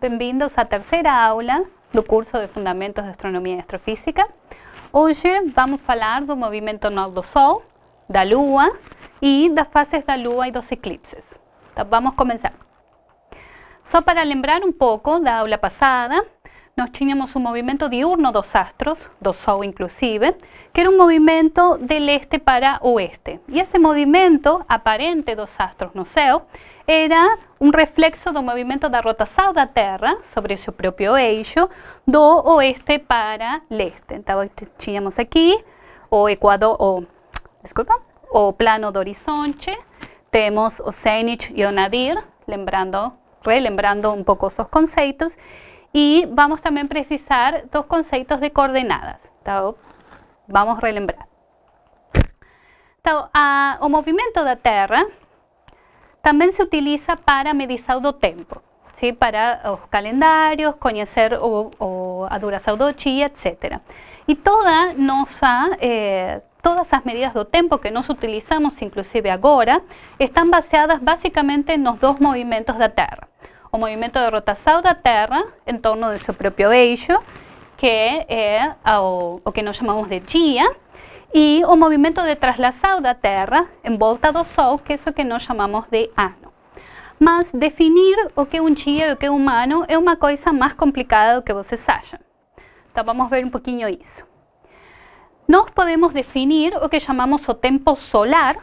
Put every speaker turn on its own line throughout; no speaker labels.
Bienvenidos a tercera aula del curso de Fundamentos de Astronomía y Astrofísica. Hoy vamos a hablar del movimiento anual del Sol, da Lua y las fases la Lua y dos eclipses. Vamos vamos comenzar. Só para lembrar poco de la aula pasada, nos tínhamos un movimiento diurno dos astros, dos Sol inclusive, que era un movimiento del este para oeste. Y ese movimiento aparente dos astros no sé, era un reflexo movimiento de rotación de la Terra sobre su propio eixo do oeste para leste. Então, este aquí aqui o o, o plano de horizonte, tenemos o y y o Nadir, lembrando, relembrando un poco esos conceptos y vamos a precisar dos conceptos de coordenadas. vamos vamos relembrar. o movimiento de la da Terra también se utiliza para medir el tempo, para los calendarios, conocer o, o a dura saudo día, etc. Y toda nosa, eh, todas las medidas de tempo que nos utilizamos, inclusive ahora, están basadas básicamente en los dos movimientos de la Tierra. O movimiento de rotación de la Tierra en torno de su propio eixo, que eh, o, que nos llamamos de chía, e o movimento de traslação da Terra em volta do Sol, que é isso que nós chamamos de ano. Mas definir o que é um dia e o que é um ano é uma coisa mais complicada do que vocês acham. Então vamos ver um pouquinho isso. Nós podemos definir o que chamamos o tempo solar,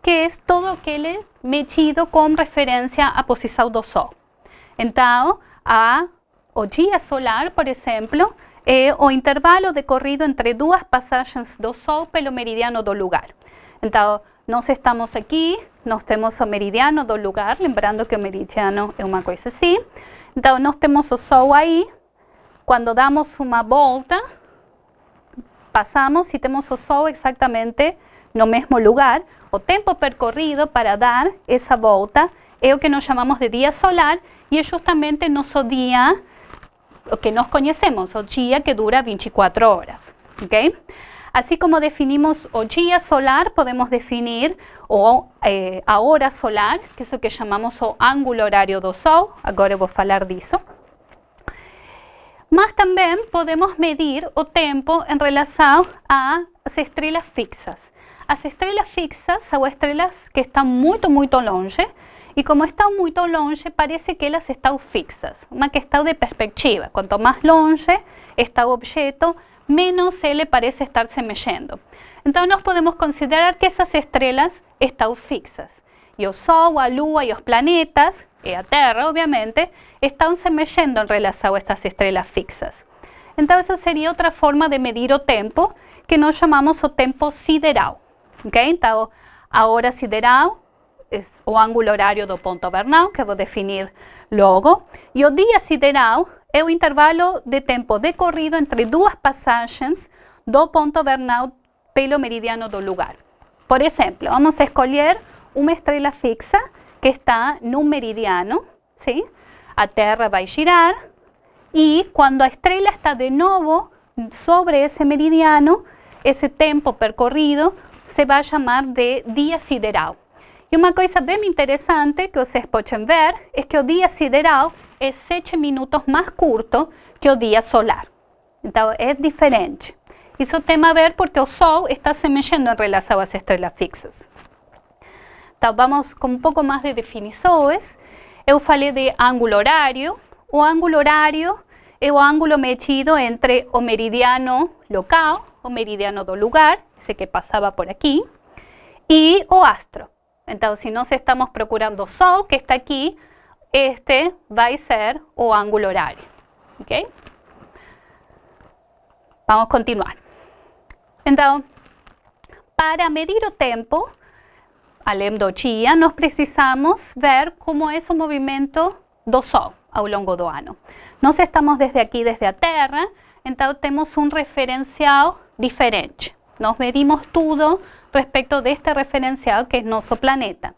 que é todo aquele medido com referência à posição do Sol. Então, a, o dia solar, por exemplo, Eh, o intervalo de corrido entre dos pasajes do Sol pelo meridiano do lugar. entonces nos estamos aquí, nos temos o meridiano do lugar, lembrando que o meridiano es una cosa así entonces nos tenemos o Sol ahí cuando damos una vuelta pasamos y tenemos o Sol exatamente no mesmo lugar. O tiempo percorrido para dar esa vuelta es lo que nos llamamos de día solar y es justamente nuestro día que nos conocemos, o día que dura 24 horas. Así como definimos o solar, podemos definir o eh, hora solar, que es lo que llamamos o ángulo horario do sol, voy a hablar de eso, Mas también podemos medir o tiempo en relación a las estrellas fixas. Las estrellas fixas son estrellas que están muy, muy longe, y como está muy longe, parece que las están fixas, que está de perspectiva. Cuanto más longe está objeto, menos le parece estar se Entonces, nos podemos considerar que esas estrellas están fixas. Y el Sol, la Lua y los planetas, y la Tierra, obviamente, están se en relación a estas estrellas fixas. Entonces, eso sería otra forma de medir o tiempo, que nos llamamos o tiempo sideral. Okay? Então, ahora sideral, es o ángulo horario do punto Bernal, que vou definir logo, y o día sideral é o intervalo de tempo decorrido entre dos passagens do punto Bernal pelo meridiano do lugar. Por ejemplo, vamos a escoger una estrela fixa que está un meridiano, sí a va a girar y cuando a estrela está de novo sobre ese meridiano, ese tempo percorrido se va a llamar de día sideral. Y una cosa bem interesante que vocês podem ver es que o día sideral es 7 minutos más corto que o día solar. Entonces, es diferente. Isso tem a ver porque o Sol está se en em relação estrelas fixas. Então, vamos con un poco más de definiciones. Eu falei de ángulo horario. O ángulo horario é o ángulo mechido entre o meridiano local, o meridiano do lugar, ese que pasaba por aquí, y o astro. Entonces, si nos estamos procurando SO, que está aquí, este va a ser o ángulo horario. ¿Ok? Vamos a continuar. Entonces, para medir o tiempo, do Chía, nos precisamos ver cómo es un movimiento do Sol lo longo do año. estamos desde aquí, desde a Tierra, entonces tenemos un referenciado diferente. Nos medimos todo respecto de este referenciado que es nuestro planeta.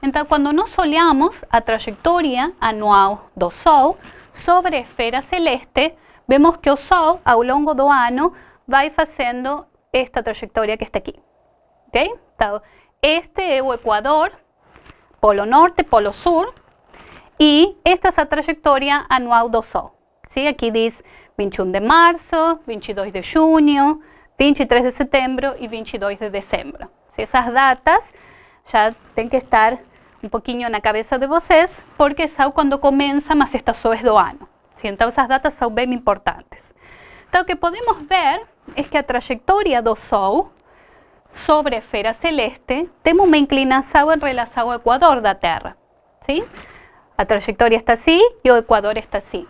Entonces, cuando nos soleamos a trayectoria anual do Sol sobre esfera celeste, vemos que el Sol, lo longo do año va haciendo esta trayectoria que está aquí. Okay? entonces este es Ecuador, polo norte, polo sur, y esta es la trayectoria anual do Sol. ¿sí? Aquí dice 21 de marzo, 22 de junio, 23 de septiembre y 22 de Si esas datas ya tienen que estar un poquito en la cabeza de vocês, porque cuando comienza más esta estações do ano. entonces esas datas son bien importantes. lo que podemos ver es que la trayectoria do Sol sobre esfera celeste tem una en relación relação Ecuador Ecuador da Terra. ¿sí? la trayectoria está así y el Ecuador está así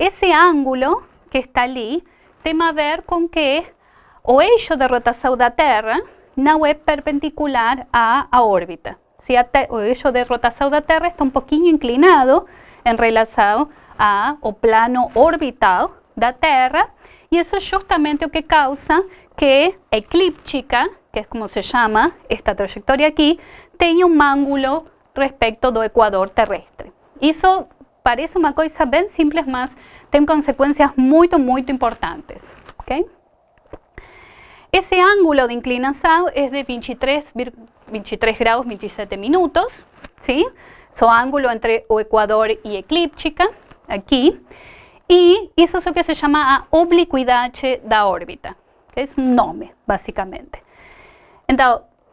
ese ángulo que está allí tema a ver con que o de rotación rotação la Terra ¿eh? no es perpendicular a à órbita. Si o eixo de rotação da Terra está un pouquinho inclinado em relação ao plano orbital da Terra, y eso es justamente lo que causa que eclíptica, que es como se llama esta trayectoria aquí, tenga un ángulo respecto do ecuador terrestre. Isso parece una cosa bien simples, más, tiene consecuencias muy, muy importantes. Ese ángulo de inclinación es de 23, 23 27 minutos, ¿sí? Su ángulo entre ecuador y y eclíptica, aquí. Y eso es lo que se llama oblicuidad de la órbita, que es un nombre básicamente.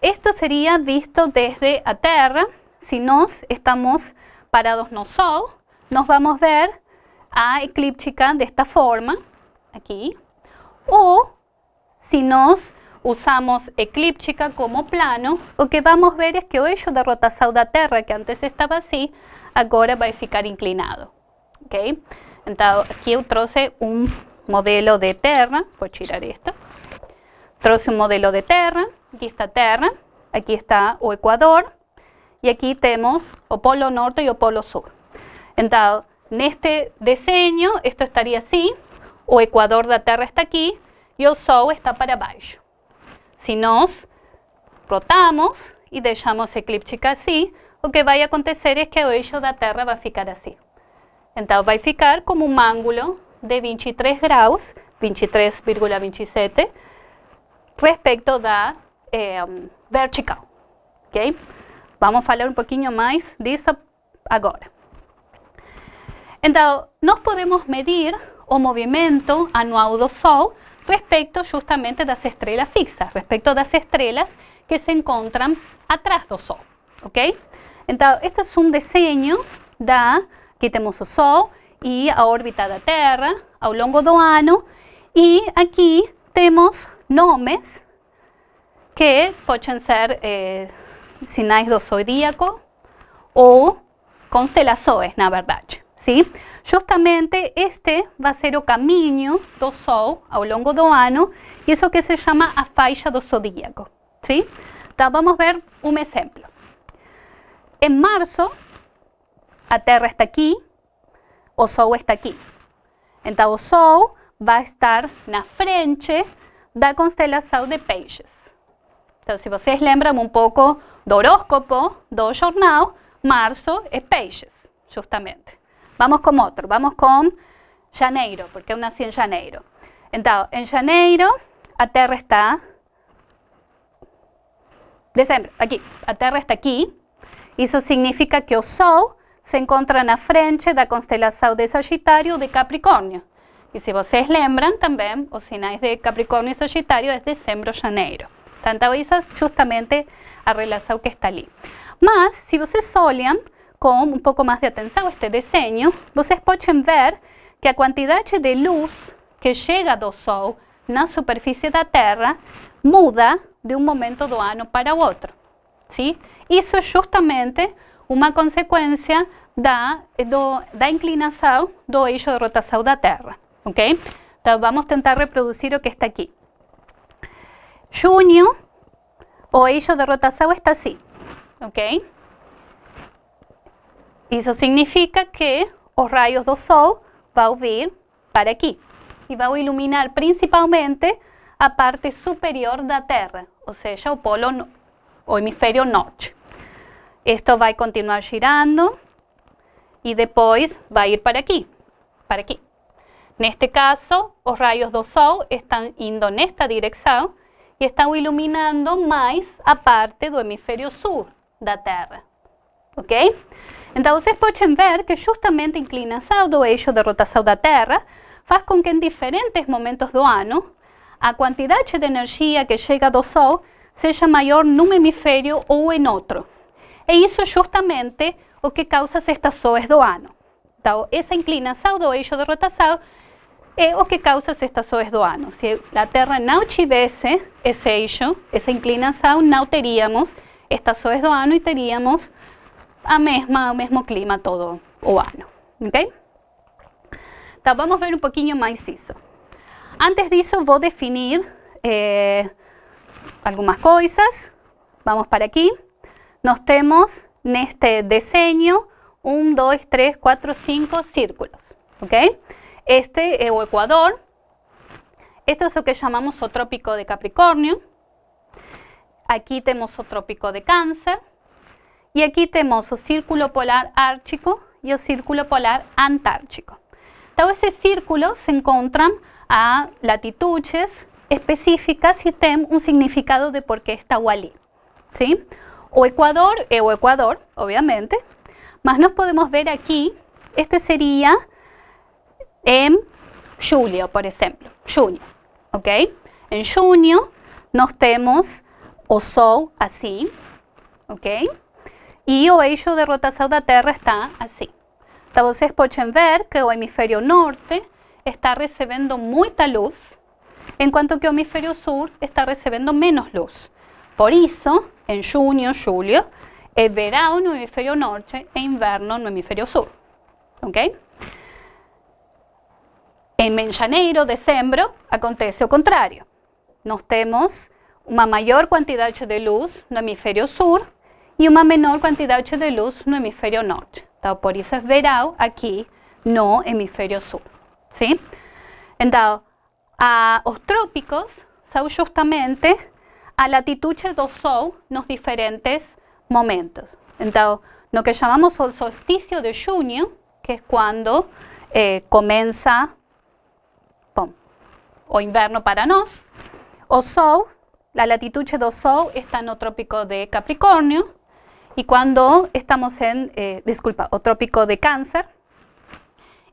esto sería visto desde a Tierra, si nos estamos parados no Sol, nos vamos a ver a eclíptica de esta forma, aquí, o si nos usamos eclíptica como plano, lo que vamos a ver es que hoyo de rotación de Terra, que antes estaba así, ahora va a ficar inclinado. ¿Okay? aquí Aquí eu un modelo de Terra, a tirar esta. Trouxe un modelo de Terra, aquí está Terra, aquí está o Ecuador, y aquí tenemos o Polo Norte y o Polo sur. Então, neste desenho, isto estaria assim, o equador da Terra está aqui e o Sol está para baixo. Se nós rotamos e deixamos eclíptica assim, o que vai acontecer é que o eixo da Terra vai ficar assim. Então, vai ficar como um ângulo de 23 graus, 23,27, respeito da eh, vertical. Okay? Vamos falar um pouquinho mais disso agora. Entonces, nós podemos medir o movimiento anual do Sol respecto justamente las estrellas fixas, respecto las estrellas que se encuentran atrás do Sol, ok? este es un diseño da... Aqui tenemos o Sol y a órbita da Terra ao longo do ano. E aqui temos nomes que pueden ser eh, sinais do zodíaco ou constelações, na verdade. Justamente este va a ser o caminho do Sol ao longo do ano, isso que se chama a faixa do zodíaco, ¿sí? vamos vamos ver un ejemplo en marzo a Terra está aquí o Sol está aquí Então o Sol a estar na frente da constelação de peixes. Então, se vocês lembram um pouco do horóscopo do jornal, marzo es peixes, justamente. Vamos con otro, vamos con janeiro, porque aún así en janeiro. entonces, en janeiro, a terra está... Dezembro, aquí A terra está aquí eso significa que o Sol se en la frente de la constelación de Sagitário de capricornio y si ustedes lembran también os sinais de capricornio e es es o janeiro. Tanta veces justamente a relación que está allí. Mas, si ustedes solean con un poco más de a este diseño, ustedes pueden ver que la cantidad de luz que llega do Sol superficie de la Tierra muda de un momento del año para otro, outro. Sim? es justamente una consecuencia da, la da del do de la da Terra. Ok? Vamos a intentar reproducir lo que está aquí. Junio, o eixo de rotación está así. Ok? Isso significa que os raios do sol vão vir para aqui e vão iluminar principalmente a parte superior da Terra, ou seja, o polo, o hemisfério norte. Isto vai continuar girando e depois vai ir para aqui, para aqui. Neste caso, os raios do Sol estão indo nesta direção e estão iluminando mais a parte do hemisfério sul da Terra, ok? Então, vocês podem ver que justamente a inclinação do eixo de rotação da Terra faz com que em diferentes momentos do ano a quantidade de energia que chega do Sol seja maior num hemisfério ou em outro. E isso é justamente o que causa as estações do ano. Então, essa inclinação do eixo de rotação é o que causa as estações do ano. Se a Terra não tivesse esse eixo, essa inclinação, não teríamos estações do ano e teríamos a mismo mesmo clima todo o ano, ok? Vamos a ver un um poquito más isso. Antes voy a definir eh, algunas cosas. Vamos para Nos tenemos temos este diseño 1, um, dos, 3, cuatro, cinco círculos, ok? Este es o ecuador. Esto es lo que llamamos trópico de Capricornio. Aquí tenemos trópico de Cáncer. Y aquí tenemos o círculo polar ártico y o círculo polar antártico. vez esos círculos se encuentran a latitudes específicas y tienen un significado de qué qué está sí, O Ecuador e o Ecuador, obviamente, Más nos podemos ver aquí, este sería en julio, por ejemplo. junio, ok? En junio nos temos o sol así, ok? Y o eixo de de la Terra está así. Então pueden ver que el hemisferio norte está recibiendo mucha luz, en cuanto que el hemisferio sur está recibiendo menos luz. Por en junio, julio, es verano en el hemisferio norte e inverno en hemisferio sur. Ok? En janeiro, diciembre, acontece lo contrario. Nos tenemos una mayor cantidad de luz en el hemisferio sur y una menor cantidad de luz en el hemisferio norte. por eso es verano aquí no hemisferio sur, ¿sí? Então, A los trópicos son justamente a latitudes dos sol los diferentes momentos. entonces, lo que llamamos el solsticio de junio que es cuando eh, comienza o invierno para nosotros o sol, la latitud do sol está el trópico de Capricornio y cuando estamos en, eh, disculpa, o trópico de cáncer,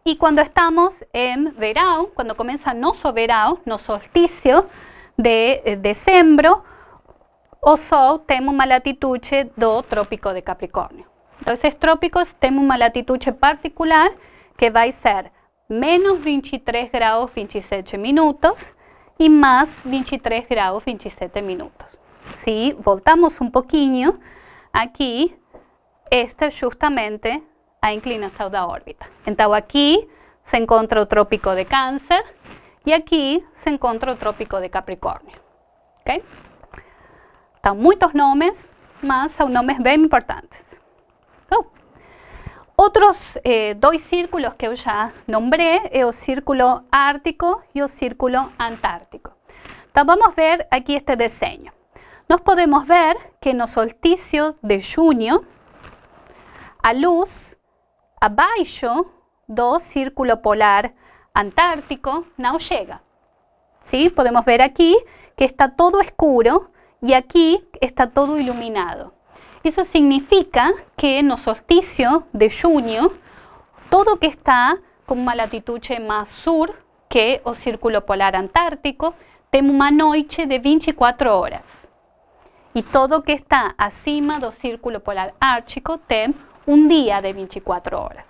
y cuando estamos en verano, cuando comienza no verano, no solsticio de eh, diciembre o sol tenemos una latitud do trópico de Capricornio. Entonces, trópicos tenemos una latitud particular que va a ser menos 23 grados 27 minutos y más 23 grados 27 minutos. Si voltamos un poquito aquí, este justamente a inclinação la órbita. Entonces aquí se encuentra el trópico de Cáncer y aquí se encuentra el trópico de Capricornio. Están muchos nombres, más mas nombres nombres importantes. Oh. Otros eh, dos círculos que ya nombré nombré eh, círculo ártico y el círculo antártico. Entonces vamos a ver aquí este diseño nos podemos ver que en los solsticios de junio, a luz abajo do círculo polar antártico no llega. ¿Sí? Podemos ver aquí que está todo oscuro y aquí está todo iluminado. Eso significa que en los solsticios de junio, todo que está con una latitud más sur que o círculo polar antártico, tiene una noche de 24 horas y todo que está acima del círculo polar ártico tem un día de 24 horas.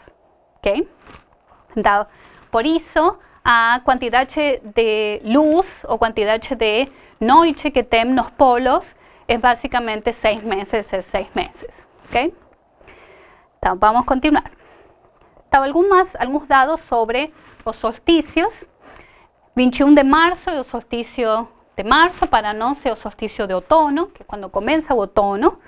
por eso, a cantidad de luz o cantidad de noche que tem los polos es básicamente seis meses es seis meses. Ok? a continuar. algún más sobre los solsticios. 21 de marzo el solsticio solsticio de marzo para no o solsticio de otoño, que es cuando comienza el otoño.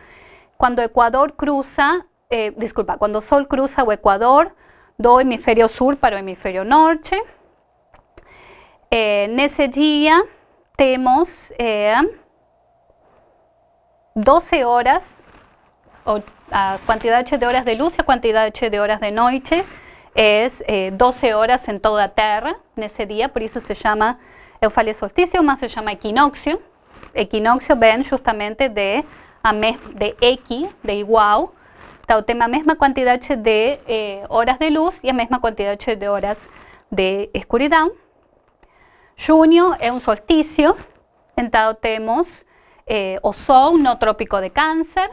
Cuando Ecuador cruza, eh, disculpa, cuando Sol cruza o Ecuador do hemisferio sur para el hemisferio norte. Eh, en ese día tenemos 12 eh, horas, o, cantidad de horas de luz y a cantidad de horas de noche, es 12 horas en toda la Tierra en ese día, por eso se llama Eufalia solsticio, más se llama equinoccio. Equinoccio ven justamente de, a de equi, de igual, entonces tenemos la misma cantidad de eh, horas de luz y la misma cantidad de horas de oscuridad Junio es un solsticio entonces tenemos eh, o Sol no Trópico de cáncer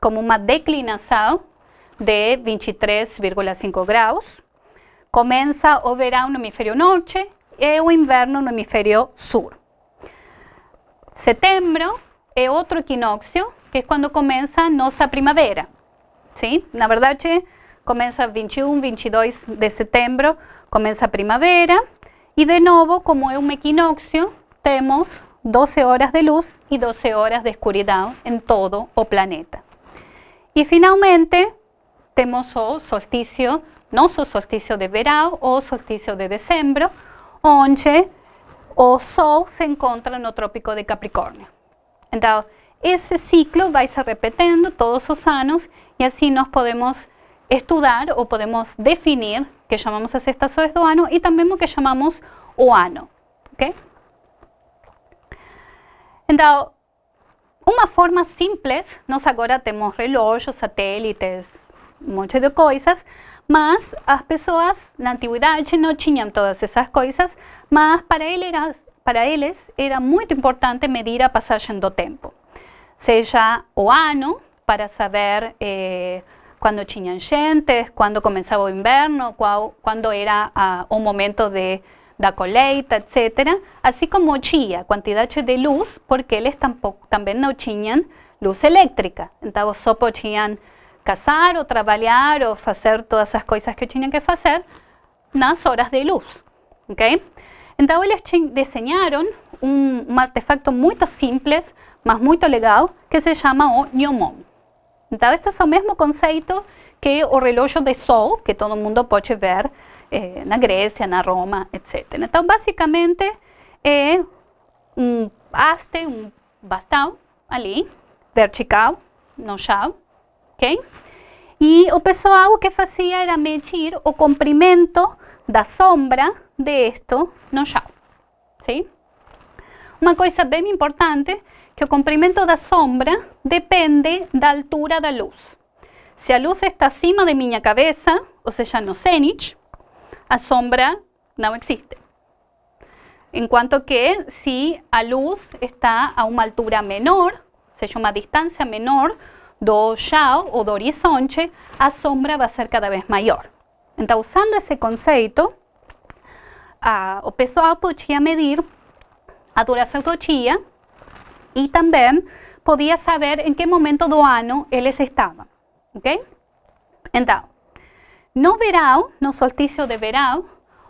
como una declinación de 23,5 grados. Comienza o verá un hemisferio norte, e o inverno el hemisferio sur. Setembro es otro equinoccio que es cuando comienza nuestra nossa primavera. la verdad comienza el 21, 22 de septiembre, comienza primavera. y e de nuevo como es un um equinoccio, tenemos 12 horas de luz y e 12 horas de oscuridad en todo o planeta. y finalmente, tenemos o no nosso solsticio de verano o solsticio de diciembre 11 o Sol se encuentra en el trópico de Capricornio. Entonces, ese ciclo va a ser repetiendo todos los años y así nos podemos estudiar o podemos definir que llamamos a sextas do doano y también lo que llamamos o ano, ok? Entonces forma simples, nos ahora tenemos relojes, satélites, un montón de cosas mas as pessoas la antigüedad no chiñan todas esas cosas mas para, él era, para eles era muito importante medir a pasar do tiempo sea o ano, para saber eh, quando tinham gente, quando começava invierno inverno, era ah, un momento de da colheita, etc. Así como la cantidad de luz, porque ellos tampoco, no no luz eléctrica, então só podiam casar ou trabalhar ou fazer todas as coisas que eu tinha que fazer nas horas de luz, ok? Então eles desenharam um, um artefato muito simples, mas muito legal, que se chama o gnomon. Então este é o mesmo conceito que o relógio de sol, que todo mundo pode ver eh, na Grécia, na Roma, etc. Então basicamente é um haste, um bastão ali, vertical, no chão, Okay? y o pessoal que hacía era medir o comprimento da sombra de esto, no ya. Sí. Una coisa bem importante, que o comprimento da sombra depende da altura da luz. Si a luz está acima de minha cabeça, o sea, no zenith, a sombra no existe. En Enquanto que si la luz está a una altura menor, ou seja, uma distancia menor, do Xiao o do horizonte, a sombra va a ser cada vez mayor, entonces usando ese concepto a, o pessoal podía medir a de do dia y también podía saber en qué momento do ano ellos estaba, ok? Entonces, no verão, no solsticio de verão,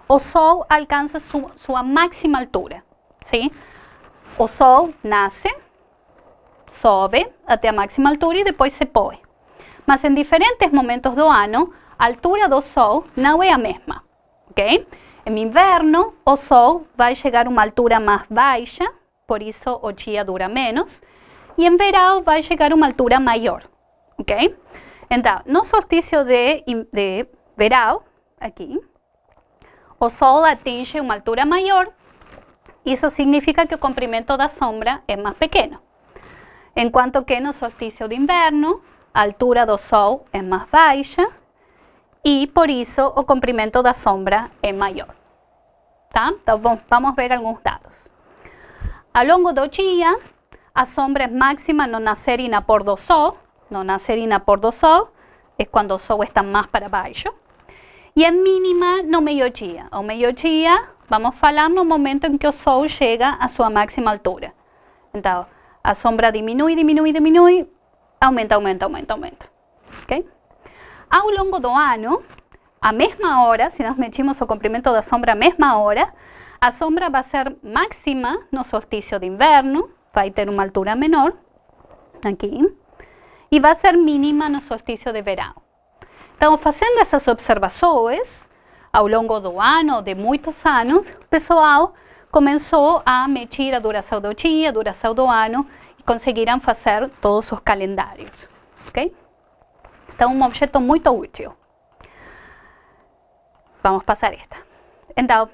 o sol alcanza su, máxima altura, ¿sí? O sol nace sobe até a máxima altura e depois se põe. Mas em diferentes momentos do ano, a altura do sol não é a mesma, ok? Em inverno, o sol vai chegar a uma altura mais baixa, por isso o dia dura menos, e em verão vai chegar a uma altura maior, ok? Então, no solstício de, de verão, aqui, o sol atinge uma altura maior, isso significa que o comprimento da sombra é mais pequeno. En cuanto que en el solsticio de inverno la altura del sol es más baja y, por eso o comprimento la sombra es mayor, Tá? Então, vamos ver alguns dados. lo longo do día, a sombra es máxima no nascerina por por sol. No nacerina por sol es cuando el sol está más para baixo. y es mínima no meio-dia. o meio-dia, vamos falar no momento en que el sol llega a su máxima altura. Então, a sombra disminuye, disminuye, disminuye, aumenta, aumenta, aumenta, aumenta. a lo longo do año, a misma hora, si nos metimos o comprimento la sombra a misma hora, a sombra va a ser máxima no solsticio de invierno, va a tener una altura menor, aquí, y va a ser mínima no solsticio de verano. Estamos haciendo esas observaciones a lo largo del año, de muchos años, pesoado começou a medir a duração do dia, a duração do ano e conseguiram fazer todos os calendários, ok? Então, um objeto muito útil. Vamos passar esta. Então,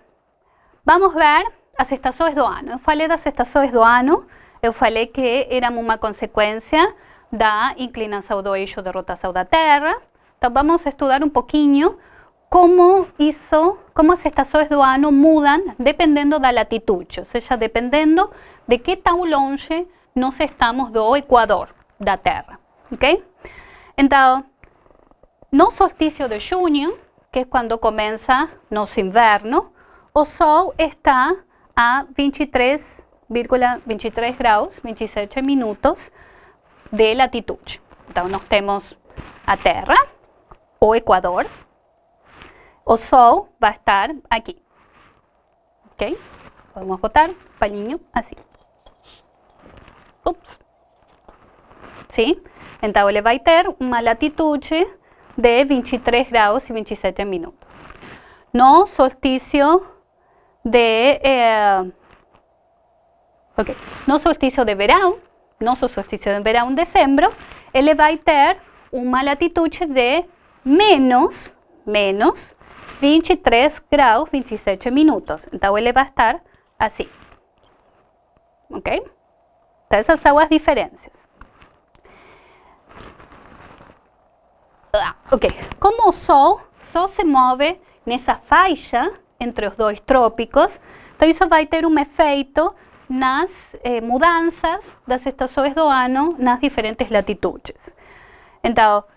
vamos ver as estações do ano. Eu falei das estações do ano, eu falei que eram uma consequência da inclinação do eixo de rotação da Terra. Então, vamos estudar um pouquinho cómo hizo, cómo del año mudan mudan dependiendo de la latitud, o sea, dependiendo de qué tan longe nos estamos do de da Tierra, ok? Entonces no solsticio de junio, que es cuando comienza nuestro invierno, o Sol está a 23,23 grados, 27 minutos de latitud. Entonces, nos tenemos a tierra o Ecuador o sol va a estar aquí. ¿Ok? Podemos botar pañiño así. Ups. ¿Sí? Entonces va a tener una latitud de 23 grados y 27 minutos. No solsticio de... Eh, no solsticio de verano. no solsticio de verano en diciembre, él va a tener una latitud de menos, menos 23 grados, 27 minutos. Então, va a estar así Ok? Estas esas diferencias. diferencias ah, ok. Como el Sol se se en esa faixa entre los dos trópicos, va a tener un efecto en las eh, mudanzas las das estações do ano las diferentes latitudes. Entonces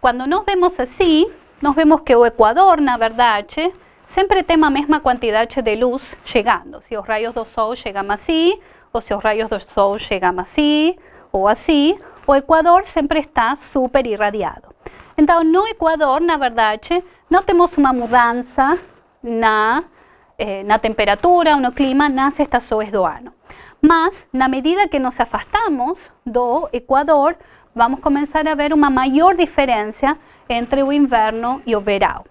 Cuando nos vemos así nos vemos que o Ecuador, na realidad, siempre tiene misma misma cantidad de luz llegando. Si los rayos del Sol llegan así, o si los rayos del Sol llegan así, o así, o Ecuador siempre está súper irradiado. Entonces, no Ecuador, na verdad no tenemos una mudanza, na, eh, temperatura o no clima nace esta do doano Más, na medida que nos afastamos do Ecuador, vamos a comenzar a ver una mayor diferencia entre o inverno e o verão,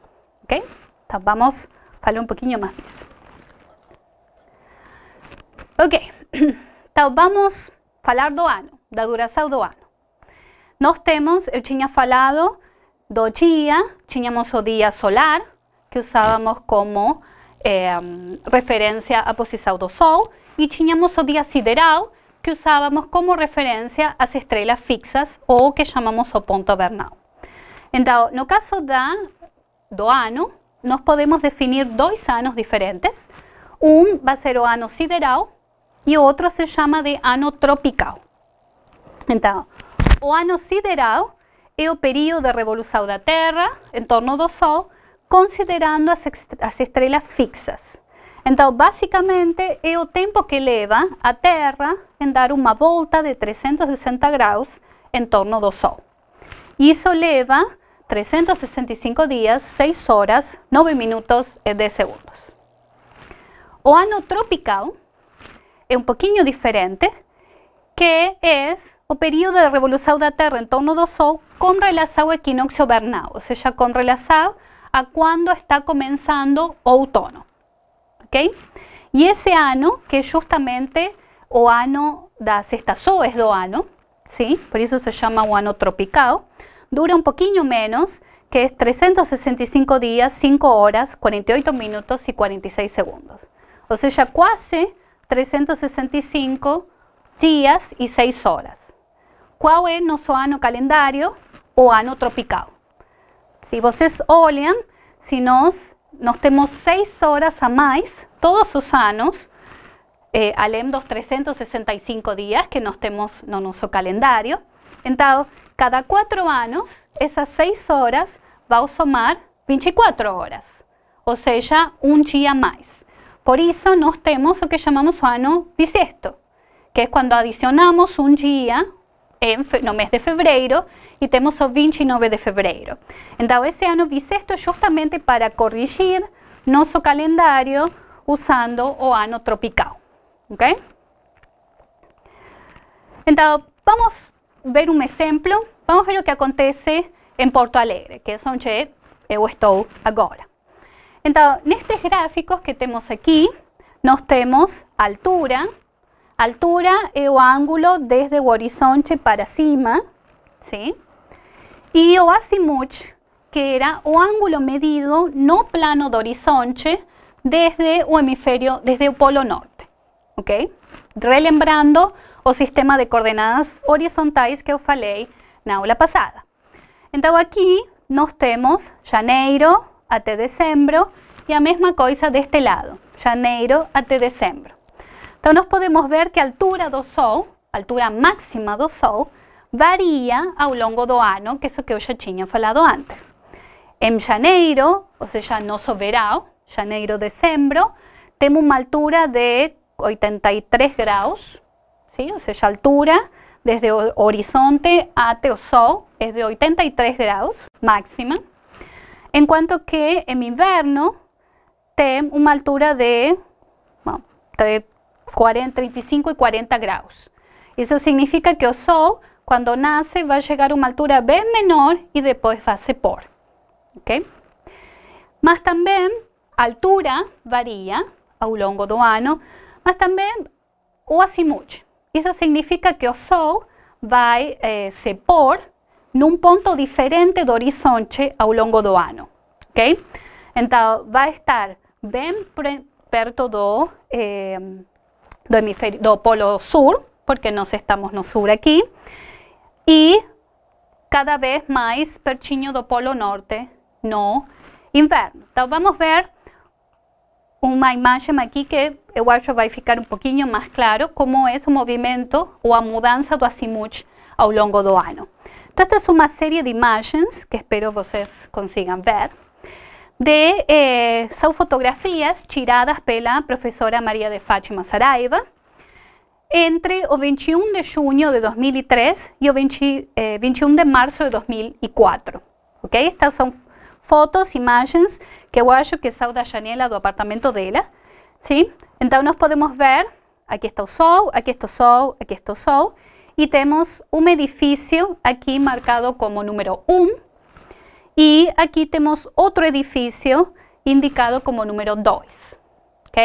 ok? Então vamos falar um pouquinho mais disso. Ok, então vamos falar do ano, da duração do ano. Nós temos, eu tinha falado do dia, tínhamos o dia solar, que usávamos como eh, referência à posição do Sol, e tínhamos o dia sideral, que usávamos como referência às estrelas fixas ou que chamamos o ponto vernal. Então, no caso da, do ano, nós podemos definir dois anos diferentes. Um vai ser o ano sideral e o outro se chama de ano tropical. Então, o ano sideral é o período de revolução da Terra em torno do Sol, considerando as, as estrelas fixas. Então, basicamente, é o tempo que leva a Terra em dar uma volta de 360 graus em torno do Sol. Isso leva 365 días, 6 horas, 9 minutos eh, de segundos. O ano tropical es un poquito diferente, que es o período de revolução da Terra en torno do Sol com relação ao equinócio vernal, o sea com a quando está comenzando o outono. y ese ano, que justamente o ano das estações do ano, sí por eso se llama o ano tropical, dura un poquito menos, que es 365 días, 5 horas, 48 minutos y 46 segundos. O sea, casi 365 días y 6 horas. ¿Cuál es nuestro año calendario O ano tropical. Si ustedes olham, si nos nós temos 6 horas a más todos sus años, eh, menos dos 365 días que nos tenemos no nuestro calendario, entonces... Cada cuatro años, esas seis horas va a somar 24 horas, o sea, un día más. Por eso, nos tenemos lo que llamamos año bisiesto, que es cuando adicionamos un día en el mes de febrero y tenemos el 29 de febrero. Entonces, ese año bisiesto es justamente para corregir nuestro calendario usando el año tropical, ok? Entonces vamos ver un ejemplo, vamos a ver lo que acontece en Porto Alegre, que es donde yo eh, estoy ahora. agora. en estos gráficos que tenemos aquí, nos tenemos altura. Altura es eh, o ángulo desde el horizonte para cima, sí y o azimut, que era o ángulo medido no plano de horizonte desde el hemisferio, desde el polo norte, ok? Relembrando o sistema de coordenadas horizontales que eu falei na aula passada. Então aqui nós temos janeiro até dezembro e a mesma coisa este lado, janeiro até dezembro. Então nós podemos ver que a altura do sol, altura máxima do sol, varia ao longo do ano, que es lo que eu já falado antes. Em janeiro, ou seja, no verão, janeiro, dezembro, temos uma altura de 83 grados, o sea, altura desde horizonte a Teosó es de 83 grados máxima, en cuanto que en invierno tem una altura de 35 y 40 grados. Eso significa que el cuando nace va a llegar a una altura bien menor y después va a ser por. ¿okay? Más también altura varía a lo largo del año, más también o así mucho. Isso significa que o Sol vai eh, se pôr num ponto diferente do horizonte ao longo do ano, ok? Então, vai estar bem perto do, eh, do, do polo sul, porque nós estamos no sul aqui, e cada vez mais pertinho do polo norte no inverno. Então, vamos ver uma imagem aqui que eu acho que vai ficar um pouquinho mais claro como é o movimento ou a mudança do azimuth ao longo do ano. Então, esta é uma série de imagens que espero vocês consigam ver. De, eh, são fotografias tiradas pela professora Maria de Fátima Saraiva entre o 21 de junho de 2003 e o 20, eh, 21 de março de 2004. Ok? Estas são fotos, imagens que eu acho que são da janela do apartamento dela. Entonces nos podemos ver, aquí está el sol, aquí está el sol, aquí está el sol, y tenemos un edificio marcado como número 1, y aquí tenemos otro edificio indicado como número 2. Ok?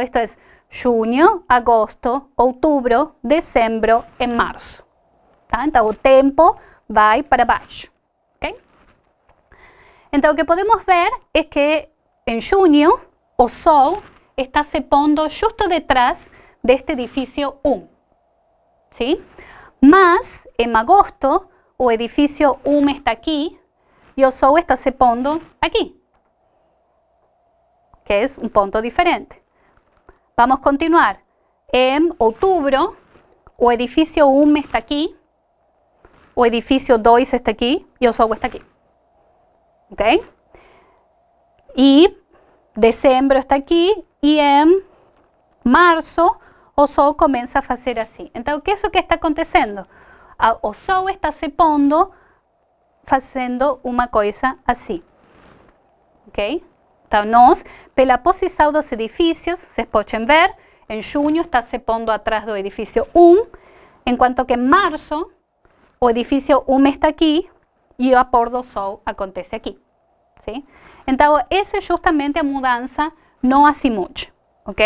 esto esto junio, agosto, octubre, diciembre en marzo. Entonces el o tempo va para abajo. Entonces lo que podemos ver es que en junio o sol está sepondo justo detrás de este edificio 1. ¿Sí? Más, en agosto, o edificio 1 está aquí y soy está sepondo aquí, que es un punto diferente. Vamos a continuar. En octubre, o edificio 1 está aquí, o edificio 2 está aquí y soy está aquí. ¿Ok? Y Diciembre está aquí y en marzo o sol a hacer así, entonces ¿qué es lo que está aconteciendo? Ah, o está se pondo una cosa así así, Ok? entonces nos pela dos edificios, se pueden ver, en junio está se atrás del edificio 1, en cuanto que en marzo o edificio 1 está aquí y a por do sol acontece aquí entonces esa justamente a mudanza no mucho, ok?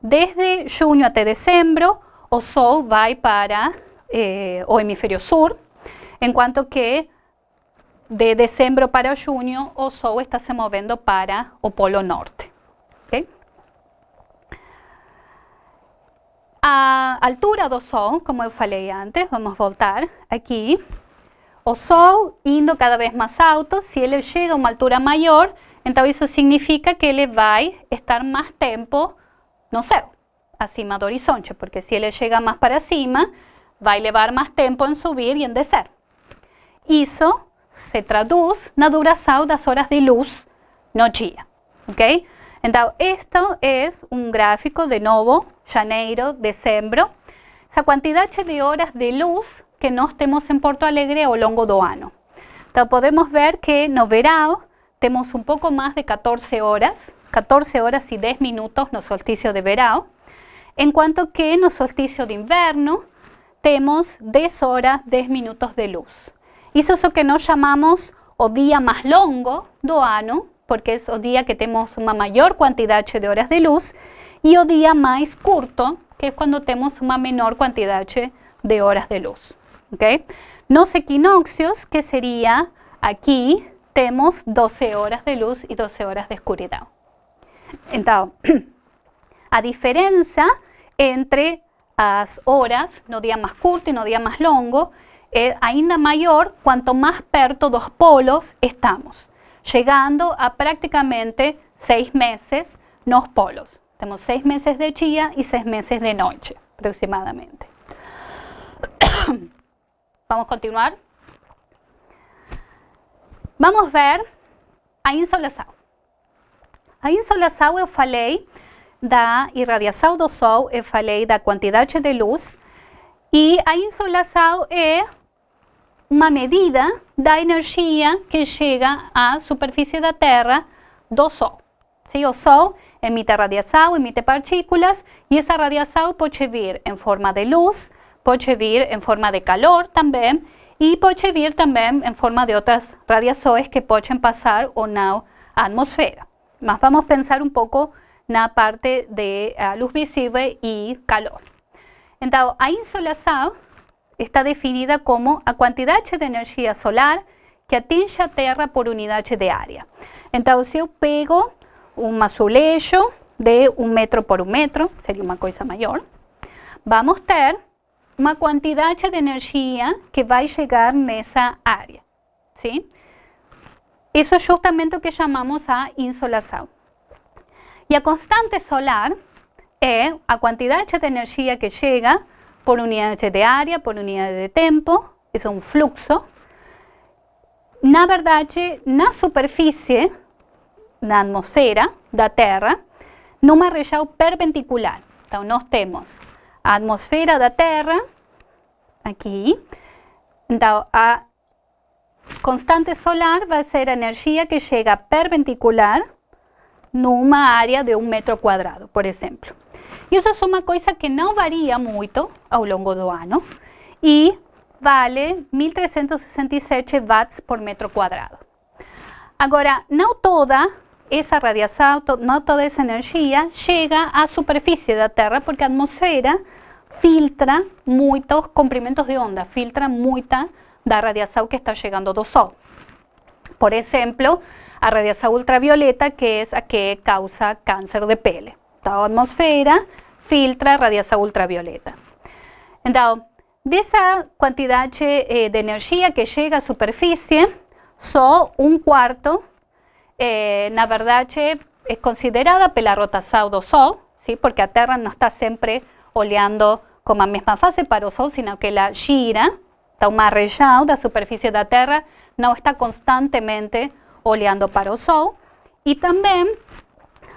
Desde junio hasta diciembre o Sol va para eh, hemisferio sur en cuanto que de diciembre para junio o Sol está se moviendo para o Polo Norte. Okay? A altura do Sol, como eu falei antes, vamos a voltar aquí o sou indo cada vez más alto, si él llega a una altura mayor, entonces eso significa que él va a estar más tiempo no sé acima del horizonte, porque si él llega más para cima, a llevar más tiempo en subir y en descer. eso se en la duración las horas de luz no okay ok? Entonces, esto es un gráfico de novo, janeiro, dezembro. Esa cantidad de horas de luz que no estemos en Porto Alegre o longo do ano. podemos ver que no verão tenemos un poco más de 14 horas, 14 horas y 10 minutos no solsticio de verão, cuanto que no solsticio de inverno tenemos 10 horas 10 minutos de luz. Eso es lo que nos llamamos o día más longo do ano, porque es o día que tenemos una mayor cantidad de horas de luz, y o día más curto, que es cuando tenemos una menor cantidad de horas de luz. ¿ok? Los equinoccios, que sería aquí, tenemos 12 horas de luz y 12 horas de oscuridad. Entonces, a diferencia entre las horas, no día más corto y no día más longo, es eh, ainda mayor cuanto más perto dos polos estamos, llegando a prácticamente seis meses nos polos. Tenemos seis meses de día y seis meses de noche aproximadamente. Vamos a continuar. Vamos a ver a insolación. A insolación, eu falei da irradiación do sol, e falei da quantidade de luz y a insolación es una medida da energía que chega à superfície da Terra do Sol. Sí, o Sol emite radiación, emite partículas y esa radiación pode vir en forma de luz, puede servir en forma de calor también y puede servir también en forma de otras radiações que pueden pasar o a la atmósfera. vamos vamos pensar un poco en la parte de ah, luz visible y calor. Entonces, a insolación está definida como la cantidad de energía solar que atinge a Tierra por unidad de área. Entonces, si yo pego un azulejo de un metro por un metro, sería una cosa mayor, vamos a tener uma quantidade de energia que vai chegar nessa área, sim? Isso é justamente o que chamamos a insolação. E a constante solar é a quantidade de energia que chega por unidade de área, por unidade de tempo, isso é um fluxo. Na verdade, na superfície, na atmosfera da Terra, numa região perpendicular. Então, nós temos a atmosfera da Terra, aqui. Então, a constante solar vai ser a energia que chega perpendicular numa área de um metro quadrado, por exemplo. Isso é uma coisa que não varia muito ao longo do ano e vale 1.367 watts por metro quadrado. Agora, não toda esa radiación, no toda esa energía llega a superficie de la Tierra, porque la atmósfera filtra muchos comprimentos de onda, filtra muita la radiación que está llegando del Sol. Por ejemplo, la radiación ultravioleta que es la que causa cáncer de pele. La atmósfera atmosfera filtra radiación ultravioleta. Entonces, de esa cantidad eh, de energía que llega a superficie, solo un cuarto eh, na es es considerada pela rotación del Sol, ¿sí? porque a Terra no está siempre oleando como la misma fase para el Sol, sino que la gira, está uma superficie da superfície da Terra, não está constantemente oleando para o Sol. y también,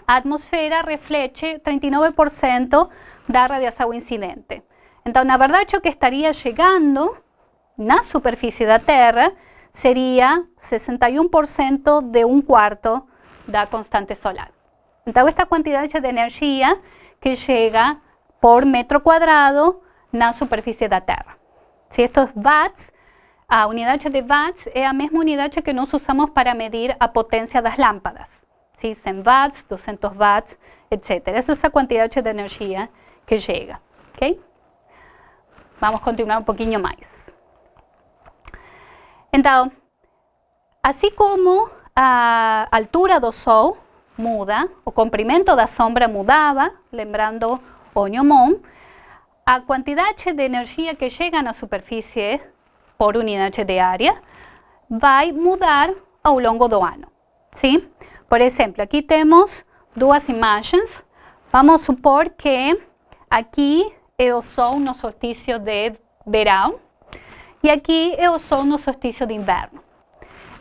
a atmosfera reflete 39% da radiación incidente. Então, na verdade, que estaria la na de da Terra sería 61% de un cuarto da constante solar. Entonces, esta cantidad de energía que llega por metro cuadrado la superficie de la Tierra Si esto es watts, a unidad de watts es la misma unidad que nos usamos para medir a de las lámparas. Si, 100 watts, 200 watts, etc. Esa esa la cantidad de energía que llega vamos a continuar un poquito más Então, assim como a altura do sol muda, o comprimento da sombra mudava, lembrando o Newman, a quantidade de energia que chega na superfície por unidade de área vai mudar ao longo do ano. Sim? Por exemplo, aqui temos duas imagens. Vamos supor que aqui é o sol no solstício de verão, y aquí es Sol sol no solsticio de invierno.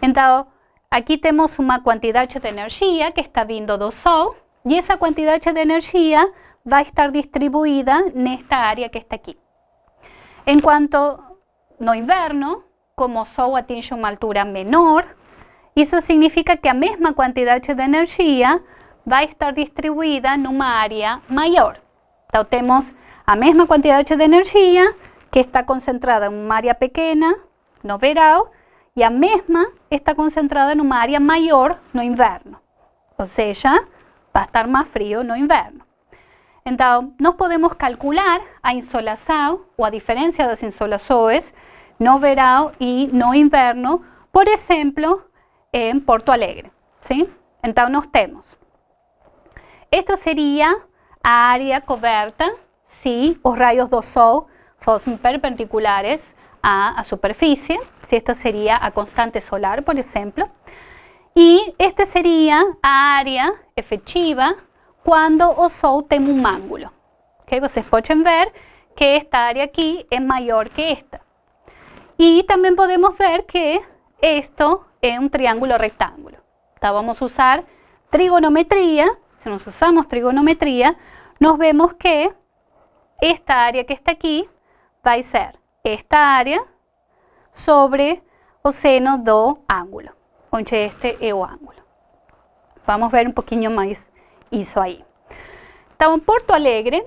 entonces aquí tenemos una cantidad de energía que está viendo del Sol y e esa cantidad de energía va a estar distribuida en esta área que está aquí en cuanto no invierno, como Sol atinge una altura menor, eso significa que la misma cantidad de energía va a estar distribuida en una área mayor entonces tenemos la misma cantidad de energía que está concentrada en un área pequeña no verano, y a mesma está concentrada en un área mayor no inverno. sea va a estar más frío no inverno. entonces nos podemos calcular a insolazao o a de las insolazoes, no verano y no inverno, por ejemplo en Porto Alegre. ¿sí? nos nos esto sería sería área coberta si o rayos do sol perpendiculares a, superficie, si esto sería a constante solar, por ejemplo, y este sería a área efectiva cuando o Sol tem um ángulo. Okay? ver que esta área aquí es mayor que esta. Y también podemos ver que esto es un triángulo rectángulo. Vamos a usar trigonometría, si nos usamos trigonometría, nos vemos que esta área que está aquí, Va a ser esta área sobre o seno do ángulo, onde este e o ángulo. Vamos ver un poquito más isso ahí. Então, em Porto Alegre,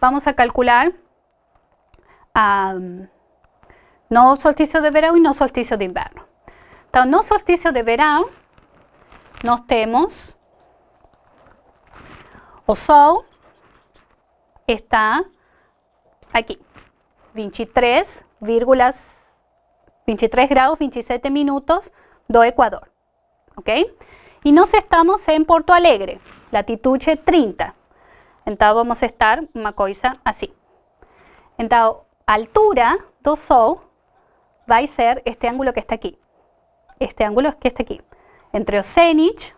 vamos a calcular no solstício de verano y no solsticio de inverno. Então, no solsticio de verano nos temos o sol está aqui. 23, 23 grados 27 minutos do Ecuador, Ok? y nos estamos en Porto Alegre, latitud 30. entonces vamos a estar una cosa así, entonces altura do Sol a ser este ángulo que está aquí, Este ángulo que está aquí, Entre o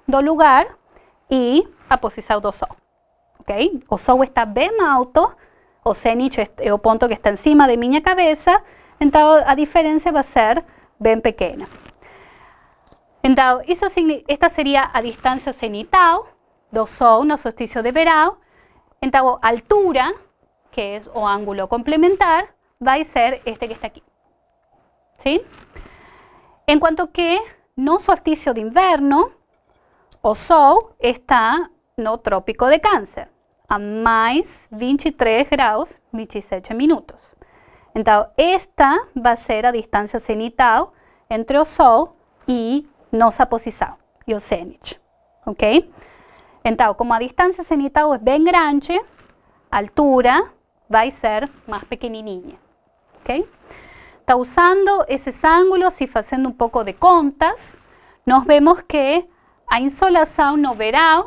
do lugar y a do Sol. Ok? O Sol está bien alto, o Zenich o este, punto que está encima de mi cabeza, entonces a diferencia va a ser bien pequeña entonces esta sería a distancia cenital dos Sol no solsticio de verano entonces altura, que es o ángulo complementar, va a ser este que está aquí sí en cuanto que no solsticio de invierno o Sol está no trópico de Cáncer a más 23 grados, 27 minutos. Entonces, esta va a ser a distancia cenital entre el Sol y nossa posición, y el ok? Entonces, como a distancia cenital es bien grande, la altura a ser más pequenininha, ok? Está usando esos ángulos y haciendo un poco de contas, nos vemos que a insolación no verá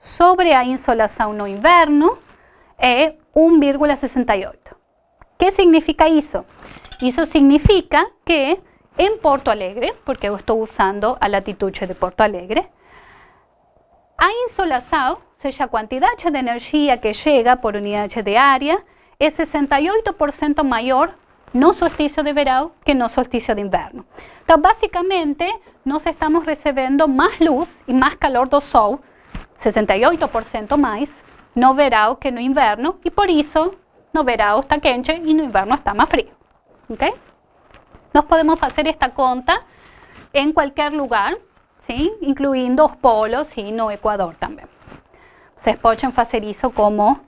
sobre a insolación no inverno e es 1,68. ¿Qué significa eso? Eso significa que en Porto Alegre, porque yo estoy usando a latitud de Porto Alegre, a insolación o sea, la de energía que llega por unidad de área, es 68% mayor no solsticio de verano que no solsticio de invierno. Entonces básicamente nos estamos recibiendo más luz y más calor do sol 68% más no verano que no inverno y por eso no verano está quente y no inverno está más frío. Nos podemos hacer esta conta en cualquier lugar, ¿sí? Incluyendo los polos y no ecuador también. Se pueden hacer eso como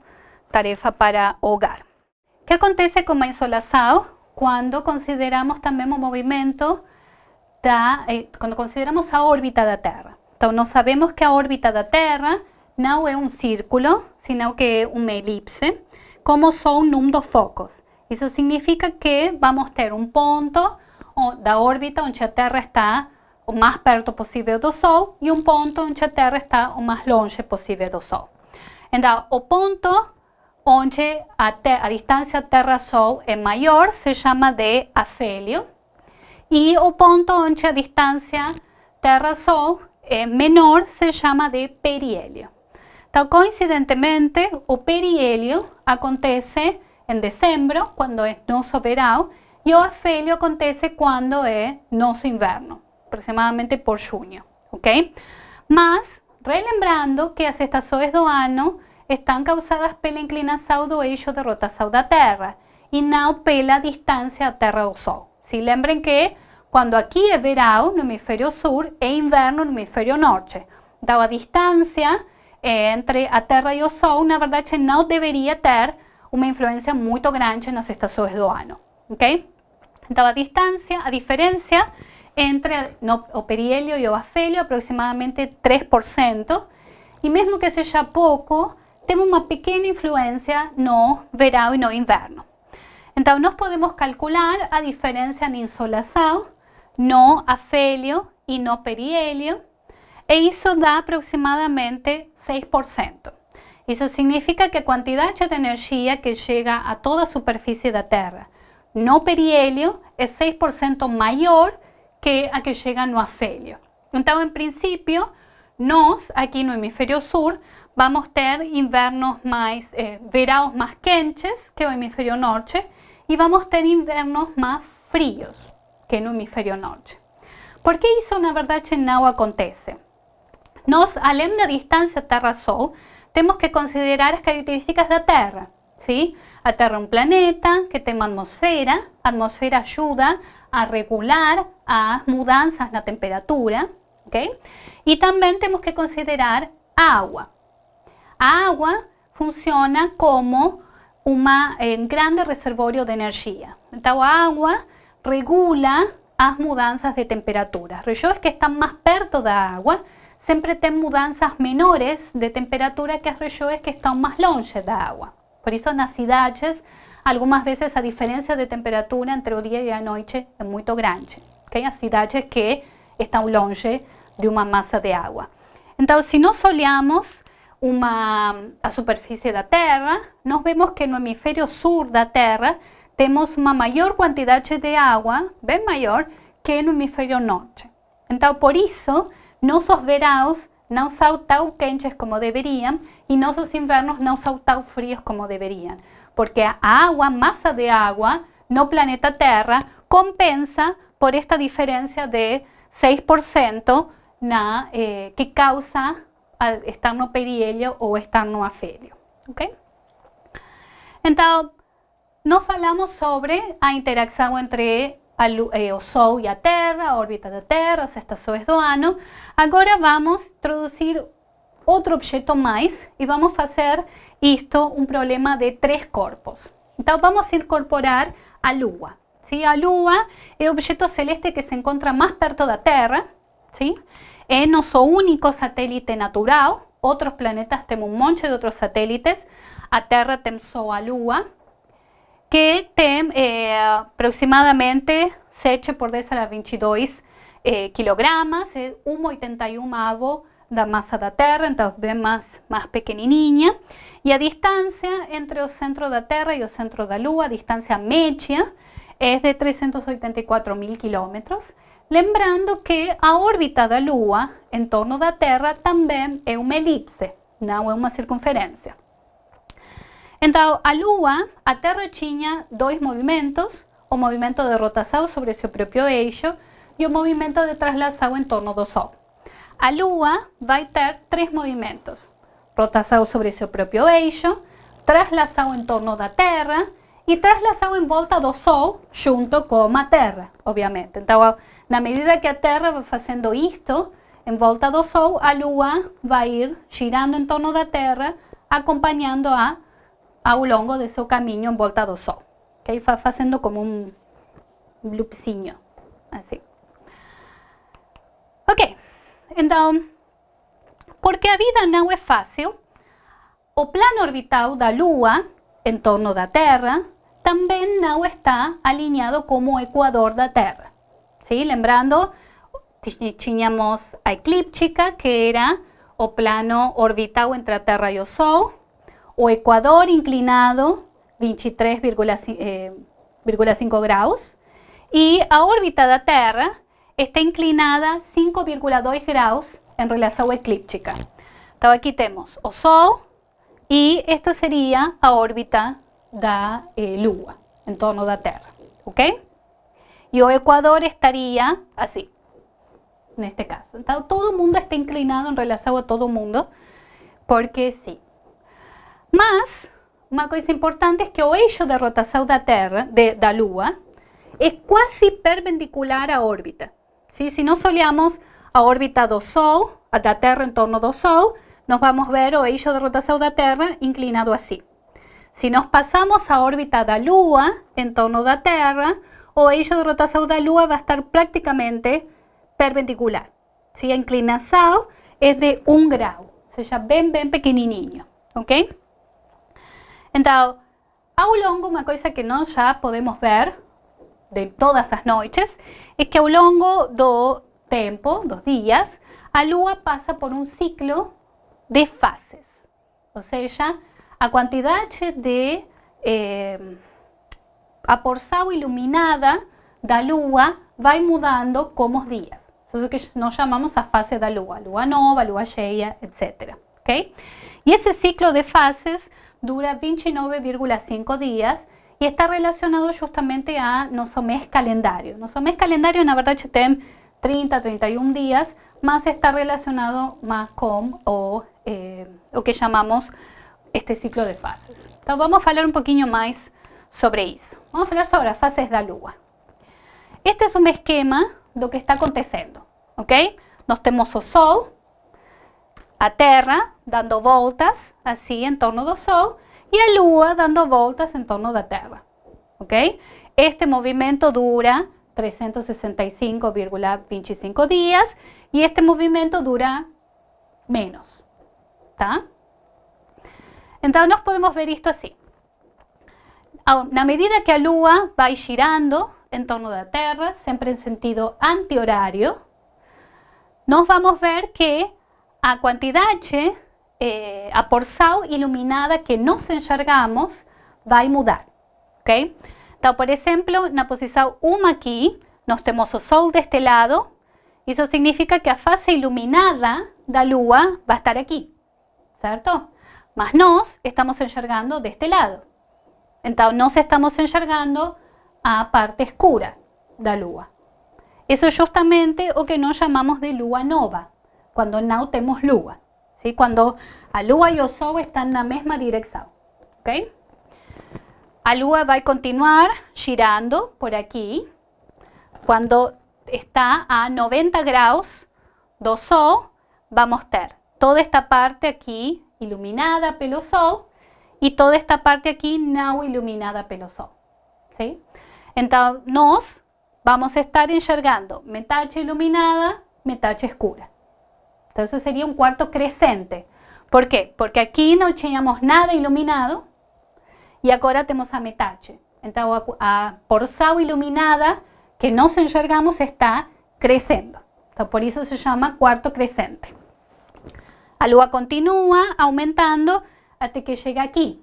tarea para hogar. ¿Qué acontece con la insolación cuando consideramos también el movimiento, da, eh, consideramos la órbita de la Tierra? Então, nós sabemos que a órbita da Terra não é um círculo, senão que é uma elipse, como são num dos focos. Isso significa que vamos ter um ponto da órbita onde a Terra está o mais perto possível do Sol e um ponto onde a Terra está o mais longe possível do Sol. Então, o ponto onde a, ter, a distância Terra-Sol é maior se chama de afélio e o ponto onde a distância Terra-Sol Eh, menor se llama de perihelio. Tal coincidentemente, o perihelio acontece en diciembre cuando es nuestro verano y o afelio acontece cuando es nuestro inverno, aproximadamente por junio ok? Mas, relembrando que las estaciones de año están causadas pela inclinación do eixo de rotação da Terra e não pela distancia a tierra o Sol. si, lembren que cuando aquí es verano en el hemisferio sur e inverno el hemisferio norte. daba distancia eh, entre la tierra y el Sol, no que no debería tener una influencia muy grande en las estaciones del ok? Daba distancia distancia, a diferencia entre no, y y aproximadamente 3%, y mesmo que sea poco tenemos una pequeña influencia no verano y no inverno. Entonces nos podemos calcular a diferencia en insolación no afelio y no perihelio, e eso da aproximadamente 6%. eso significa que la cantidad de energía que llega a toda superficie de la Tierra, no perihelio es 6% mayor que a que llega no entonces en principio principio, aquí en no hemisferio sur vamos ter invernos más eh, mais quentes que el hemisferio norte y vamos a tener inviernos más fríos en no hemisferio norte. Por qué una verdad, en agua acontece? Nos, além distancia distancia Terra-Sol, tenemos que considerar las características la Tierra, ¿sí? A Terra es un planeta que tiene atmósfera, atmósfera, ayuda a regular mudanzas en la temperatura, ¿ok? Y también tenemos que considerar agua. Agua funciona como eh, un gran grande reservorio de energía. Entonces, agua regula las mudanzas de temperaturas. Ríos que están más perto de agua siempre tienen mudanzas menores de temperatura que los que están más longe de agua Por en las ciudades algunas veces la diferencia de temperatura entre el día y la noche es muy grande. Okay? ciudades que están longe de una masa de agua entonces si no soleamos la a de la tierra nos vemos que en el hemisferio sur de la tierra tenemos una mayor cantidad de agua, ve mayor, que en el hemisferio norte. Entonces, por eso, nuestros veranos no son tan quentes como deberían y nuestros inviernos no son tan fríos como deberían, porque agua, masa de agua, no planeta Tierra compensa por esta diferencia de 6% na, eh, que causa estar no perihelio o estar no afelio, ok? Entonces, no falamos sobre a interacción entre a, eh, y la e a Terra, a órbita o Terra, esta SOU do ano. Ahora vamos a introducir otro objeto más y vamos a hacer esto un problema de tres cuerpos. Entonces vamos a incorporar a Lua. ¿sí? A Lua es el objeto celeste que se encuentra más perto de Terra, ¿sí? Es nuestro único satélite natural. Otros planetas tenemos un monte de otros satélites. A Terra tiene solo a Lua que tem eh, aproximadamente 7 por 10 e a las 22 kilogramos, kilogramas, eh, 1,81 avo da masa da Terra, entonces bem mais, más pequenininha. y a distancia entre el centro da Terra y o centro da Lua, a distancia média, es de 384 mil kilómetros Lembrando que a órbita da Lua en torno da Terra también es una elipse, no es una circunferencia. Então, a Lua, a Terra tinha dois movimentos, o movimento de rotação sobre seu próprio eixo e o movimento de traslação em torno do Sol. A Lua vai ter três movimentos, rotação sobre seu próprio eixo, traslação em torno da Terra e traslação em volta do Sol junto com a Terra, obviamente. Então, na medida que a Terra vai fazendo isto, em volta do Sol, a Lua vai ir girando em torno da Terra, acompanhando a lo longo de su caminho em volta do Sol. que va haciendo como um loopzinho, assim. Ok, então, porque a vida não es fácil, o plano orbital da Lua en torno da Terra también não está alineado como o de da Terra. ¿sí? Lembrando, teníamos a eclíptica, que era o plano orbital entre la Terra e o Sol, o Ecuador inclinado 23,5 eh, grados y a órbita de la Tierra está inclinada 5,2 grados en relación eclíptica. Entonces aquí tenemos o y y esta sería a órbita de la eh, Lua, en torno la Tierra. ok? Y o estaría así, en este caso. Entonces todo el mundo está inclinado en relación a todo el mundo, porque Sí. Más, una cosa importante es que o ello de rotación de, da Lua, es casi perpendicular a órbita. Si si soleamos a órbita do Sol, a da Terra en torno do Sol, nos vamos a ver o ello de de la Terra inclinado así. Si nos pasamos a órbita da Lua en torno da Terra, o ello de de la Lua a estar prácticamente perpendicular. Si A es de un grado, o sea, ven bem, bem pequenininho. ok? a un longo, una cosa que no ya podemos ver de todas las noches es que un longo do tempo, dos días a Lua pasa por un ciclo de fases. o sea, a cantidad de eh, a iluminada da Lua va mudando como días, dias. eso es que nos llamamos a fase da Lua, Lua nova, Lua cheia, etc. Okay? Y ese ciclo de fases dura 29,5 días y está relacionado justamente a nuestro mes calendario. nuestro mes calendario, en la verdad, tem 30, 31 días más está relacionado más con o, eh, que llamamos este ciclo de fases. vamos vamos hablar un poquito más sobre eso Vamos a hablar sobre las fases de la lua. Este es un esquema de lo que está aconteciendo ok? nos temos sol, a terra, dando vueltas así en torno del Sol, y a Lua dando vueltas en torno la Terra. Ok? Este movimiento dura 365,25 días y este movimiento dura menos, entonces entonces podemos ver esto así a medida que a Lua va girando en torno la Terra, siempre en sentido antihorario nos vamos a ver que a cantidad eh, a porção iluminada que enjargamos va a mudar, ok? Então, por ejemplo na posisao 1 aquí nós temos o Sol este lado, eso significa que a fase iluminada da Lua a estar aquí ¿cierto? Más nos estamos de este lado. Então, nos estamos enxergando a parte escura da Lua. Eso es justamente lo que nos llamamos de lua nova cuando now tenemos lua. cuando Cuando a lua y o sol están na misma misma ¿okay? A lua a continuar girando por aquí, cuando está a 90 grados, do sol, vamos a tener toda esta parte aquí iluminada pelo sol toda esta parte aquí no iluminada pelo sol. ¿sí? Entonces vamos a estar enxergando metache iluminada, metache oscura. Entonces sería un cuarto crecente. ¿Por qué? Porque aquí no teníamos nada iluminado y ahora tenemos a metache entonces a, a iluminada que se enxergamos está creciendo por eso se llama cuarto crecente. la lua continúa aumentando hasta que llega aquí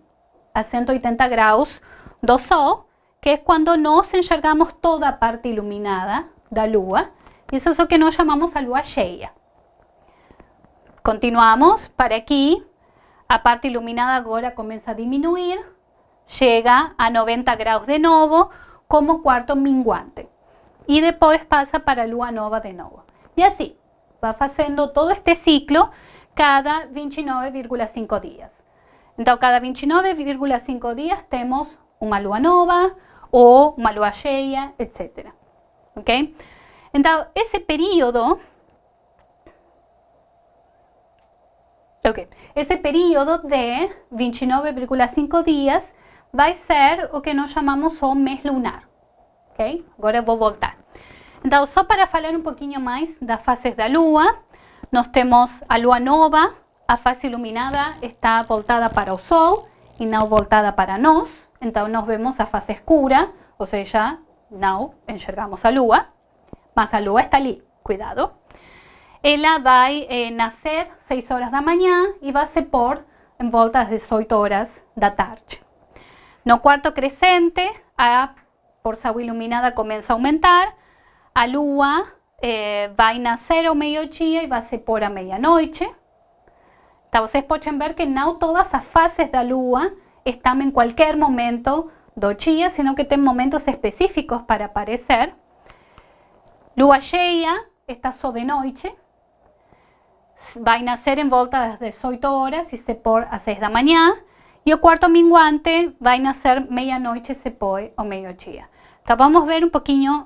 a 180 grados do sol, que cuando no se enxergamos toda parte iluminada da lua. eso es lo que nos llamamos a lua cheia. Continuamos para aquí, la parte iluminada ahora comienza a disminuir, llega a 90 grados de nuevo, como cuarto minguante. Y después pasa para lua nova de nuevo. Y así, va haciendo todo este ciclo cada 29,5 días. Entonces, cada 29,5 días tenemos una lua nova o una lua llena, etc. ¿Ok? Entonces, ese periodo Ok, ese periodo de 29,5 días va a ser lo que nos llamamos o mes lunar, ok? ahora voy a voltar. Entonces para falar um poquito más de las fases la Lua, Nos temos a Lua nova, a fase iluminada está voltada para el Sol y e no voltada para nos. Entonces, nos vemos a fase escura, o sea, no enxergamos a Lua, Más la Lua está allí. cuidado ela eh, va a nacer 6 horas de mañana y vai se pôr em volta às 18 horas da tarde. No cuarto crescente, a sabor iluminada comienza a aumentar, a lua eh, vai nacer ao meio-dia y vai a a à meia-noite. ver que no todas las fases la luna están en cualquier momento do dia, sino que tienen momentos específicos para aparecer. Lua cheia está solo de noche va a nacer en volta das 18 horas y se pôr às 6 da mañana y o cuarto minguante vai a meia-noite e se põe ao meio-dia. Então, vamos ver un um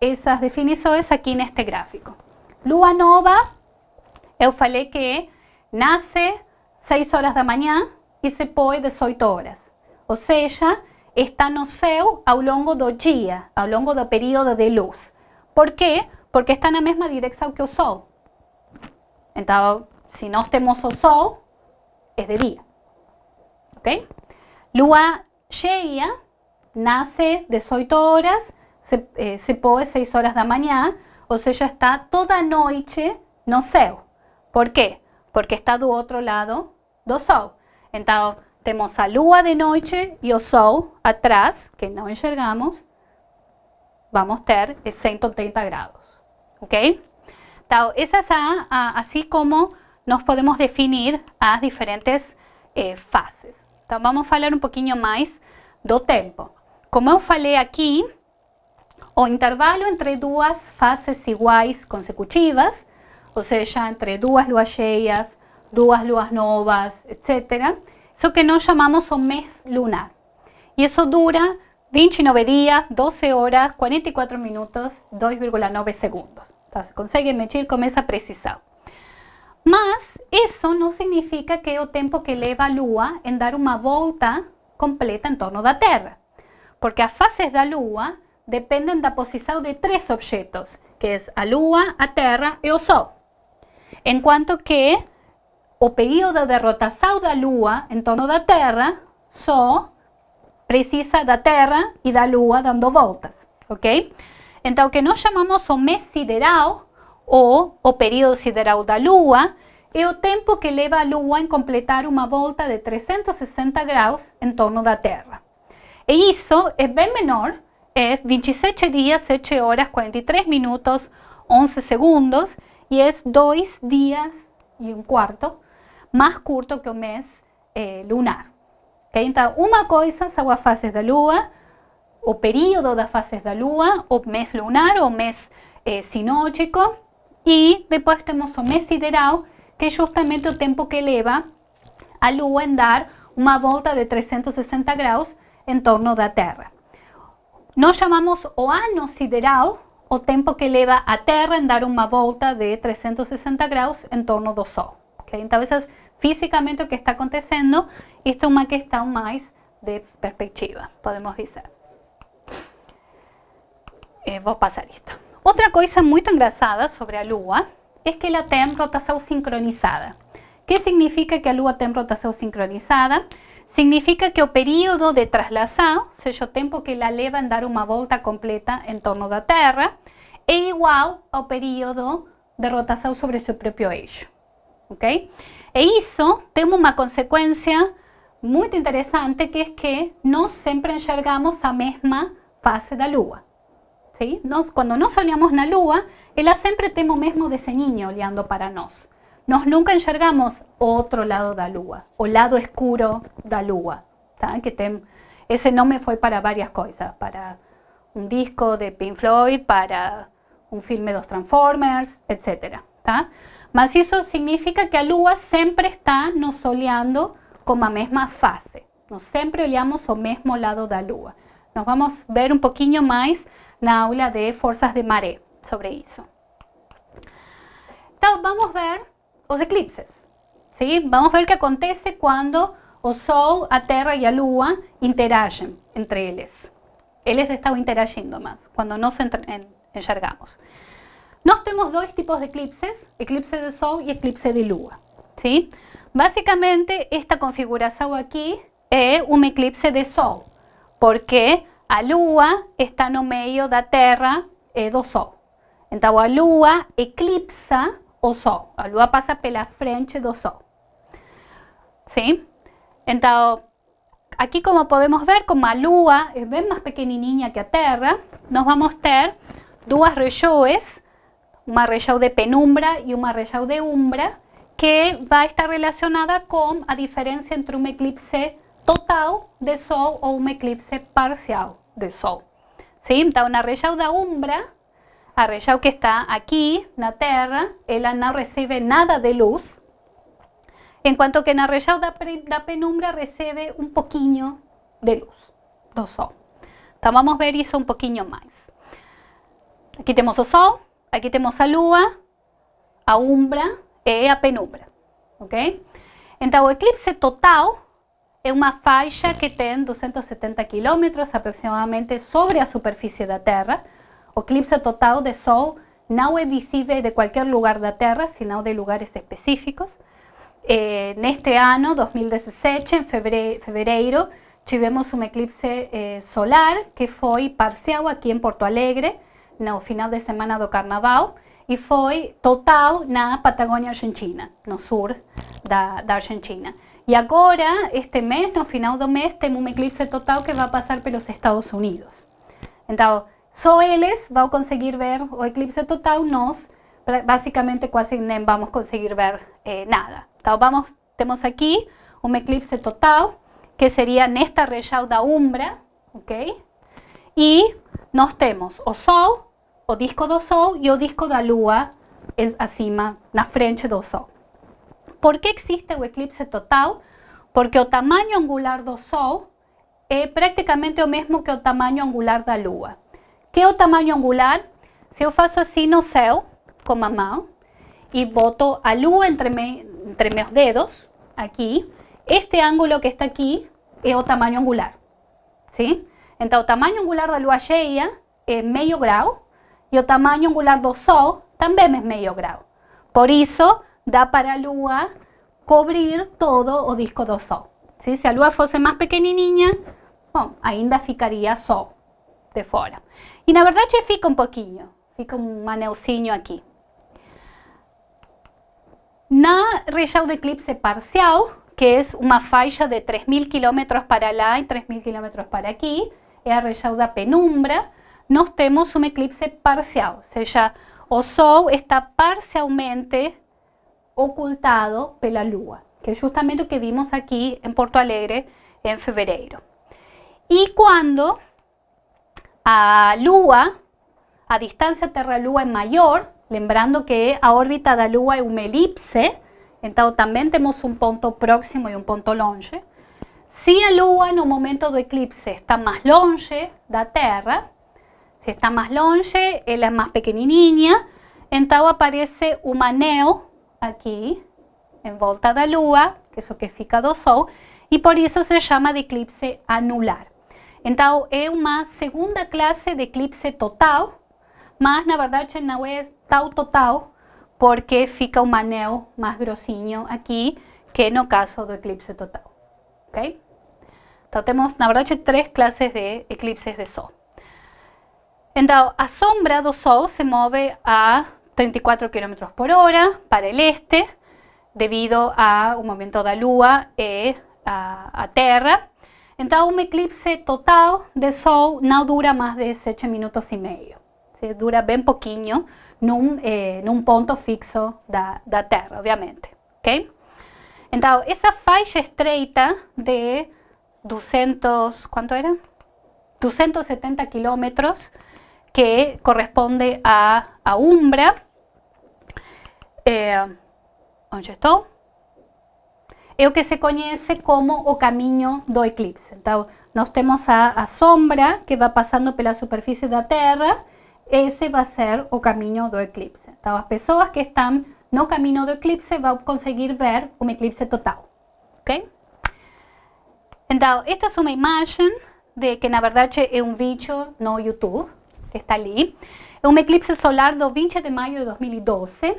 esas definiciones aquí en este gráfico. Lua nova, eu falei que nasce 6 horas la mañana y se põe 18 horas. Ou seja, está no céu ao longo do dia, ao longo do período de luz. Por qué? Porque está en la misma dirección que o Sol. Entonces, si no temos o sol, es de día, Ok? Lua cheia nace 18 horas, se, eh, puede se 6 horas de mañana, o sea, ya está toda noche no séo. Por qué? Porque está do otro lado do sol. Entonces, tenemos a lua de noche y o sol atrás, que no enxergamos, vamos ter 180 grados, ok? Esa es así como nos podemos definir a diferentes eh, fases. Vamos a hablar un poquito más do tempo. Como eu falei aquí, o intervalo entre duas fases iguais consecutivas, o sea, entre dos luas cheias, duas luas novas, etc. eso que nos llamamos un mes lunar. Y eso dura 29 días, 12 horas, 44 minutos, 2,9 segundos. Tá? Você consegue mexer com essa precisão. Mas isso não significa que é o tempo que leva a Lua em dar uma volta completa em torno da Terra. Porque as fases da Lua dependem da posição de três objetos, que é a Lua, a Terra e o Sol. Enquanto que o período de rotação da Lua em torno da Terra só precisa da Terra e da Lua dando voltas, ok? Então, o que nós chamamos o mês sideral, ou o período sideral da Lua, é o tempo que leva a Lua em completar uma volta de 360 graus em torno da Terra. E isso é bem menor, é 27 dias, 7 horas, 43 minutos, 11 segundos, e é dois dias e um quarto mais curto que o mês eh, lunar. Okay? Então, uma coisa são as fases da Lua, o período das fases da lua, o mês lunar ou mês eh, sinótico, e depois temos o mês sideral, que é justamente o tempo que leva a lua em dar uma volta de 360 graus em torno da Terra. Nós chamamos o ano sideral o tempo que leva a Terra em dar uma volta de 360 graus em torno do Sol. Okay? Então, essas fisicamente o que está acontecendo, isto é uma questão mais de perspectiva, podemos dizer eh, vou passar isto. Outra coisa muito engraçada sobre a Lua é que ela tem rotação sincronizada. O que significa que a Lua tem rotação sincronizada? Significa que o período de traslação, ou seja, o tempo que ela leva em dar uma volta completa em torno da Terra, é igual ao período de rotação sobre seu próprio eixo. Ok? E isso tem uma consequência muito interessante, que é que nós sempre enxergamos a mesma face da Lua. cuando Nos, soleamos la lúa na siempre ela sempre temo mesmo niño niño oleando para nós. nos nunca enxergamos otro outro lado da lúa o lado escuro da lua, tá? Que tem ese nome foi para varias cosas para un disco de Pink Floyd, para un filme dos Transformers, etc, tá? Mas isso significa que a lua sempre está nos olhando como la misma fase Nós sempre olhamos o mesmo lado da lua. nos vamos ver un pouquinho más la aula de Fuerzas de Mare, sobre eso. Entonces, vamos a ver los eclipses. ¿sí? Vamos a ver qué acontece cuando el Sol, la Tierra y la Luna interagen entre ellos. Ellos están interagiendo más, cuando nos enlargamos. Nos tenemos dos tipos de eclipses, eclipse de Sol y eclipse de Lua. ¿sí? Básicamente esta configuración aquí es un eclipse de Sol, porque a lua está no medio da terra e do sol. Então, a lua eclipsa o sol. A lua passa pela frente do sol. ¿Sí? Entonces, aquí como podemos ver, como a lua es bien más niña que a terra, nos vamos ter dos rellaues, un rellau de penumbra y un rellau de umbra, que va a estar relacionada con a diferencia entre un eclipse total de sol o un eclipse parcial de sol. Sí? está una de umbra, a que está aquí la tierra, él no recibe nada de luz, en cuanto que en região da, penumbra recibe un poquito de luz do sol. entonces vamos ver eso un poquito más aquí tenemos o sol, aquí tenemos a lua, a umbra e a penumbra, ok? Então, el eclipse total es una faixa que tiene 270 kilómetros aproximadamente sobre a superfície da Terra. O eclipse total de Sol não é visível de cualquier lugar la Terra, sino de lugares específicos. Eh, en este año 2017, en febrero, tuvimos un eclipse eh, solar que foi parcial aquí en Porto Alegre, no final de semana do Carnaval, y foi total na Patagonia Argentina, no sul da, da Argentina. Y ahora, este mes, no final do mes, tenemos un eclipse total que va a pasar por los Estados Unidos. Então, ellos van a conseguir ver o eclipse total, nós, básicamente casi no vamos conseguir ver eh, nada. Entonces, vamos, aquí un eclipse total, que sería nesta esta da Umbra, ok? Y nós temos o Sol, o disco do Sol y o disco da Lua en la frente do Sol. ¿Por qué existe un eclipse total? Porque el tamaño angular do Sol es prácticamente lo mismo que el tamaño angular de la Lua. Que es o tamaño angular? Se yo faço en no cielo con a mano y boto a luna entre, entre mis dedos, aquí, este ángulo que está aquí es el tamaño angular, ¿sí? Entonces, el tamaño angular de la luna es medio grado y el tamaño angular del sol también es medio grado. Por eso, da para Lua cobrir todo o disco do Sol. ¿sí? Se a Lua fosse mais pequenininha, bom, ainda ficaria só de fora. E na verdade fica um pouquinho, fica um anelzinho aqui. Na região de eclipse parcial, que é uma faixa de 3.000 km para lá e 3.000 km para aqui, é a região da penumbra, nós temos um eclipse parcial, ou seja, o Sol está parcialmente ocultado pela lua, que es justamente lo que vimos aquí en Porto Alegre en febrero y cuando a lua, a distancia Terra-Lua es mayor lembrando que a órbita la lua es una elipse, entonces también tenemos un punto próximo y un punto longe. si a lua un momento de eclipse está más longe da Terra, si está más longe, es más mais entonces aparece un maneo aquí, en volta da lua, que es lo que fica do sol, y por eso se llama de eclipse anular. entonces es una segunda clase de eclipse total, más na verdade no es tal total, porque fica un anel más grosinho aquí que no caso do eclipse total. Ok? tenemos temos, na verdade, tres de eclipses de Sol. entonces a sombra do Sol se move a 34 kilómetros por hora para el este, debido a un de de lúa eh, a, a, terra. Entonces, un eclipse total de sol no dura más de 7 minutos y medio, Se dura bien poquito en eh, un punto fixo de la Terra, obviamente. Okay? esa esa faixa estreita de 200, ¿cuánto era? 270 kilómetros que corresponde a, a Umbra, é, onde estou? É o que se conhece como o caminho do eclipse. Então, nós temos a, a sombra que vai passando pela superfície da Terra, esse vai ser o caminho do eclipse. Então, as pessoas que estão no caminho do eclipse vão conseguir ver um eclipse total, ok? Então, esta é uma imagem de que, na verdade, é um vídeo no YouTube, que está ali. É um eclipse solar do 20 de maio de 2012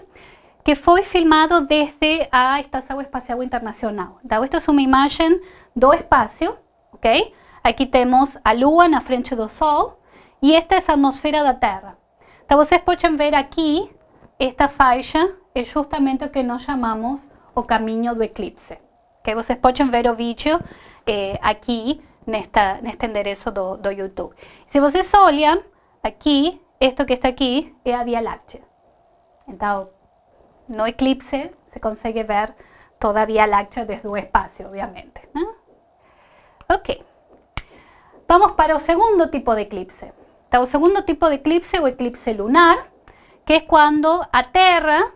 que foi filmado desde a ah, Estação Espacial Internacional. Então, esta é uma imagem do espaço, ok? Aqui temos a Lua na frente do Sol e esta é a atmosfera da Terra. Então, vocês podem ver aqui, esta faixa é justamente o que nós chamamos o caminho do eclipse. Que vocês podem ver o vídeo eh, aqui nesta, neste endereço do, do YouTube. Se vocês olham aqui, isto que está aqui é a Via Láctea. Então, no eclipse, se consigue ver todavía la hacha desde un espacio, obviamente. Ok, vamos para el segundo tipo de eclipse. el segundo tipo de eclipse o eclipse lunar, que es cuando a tierra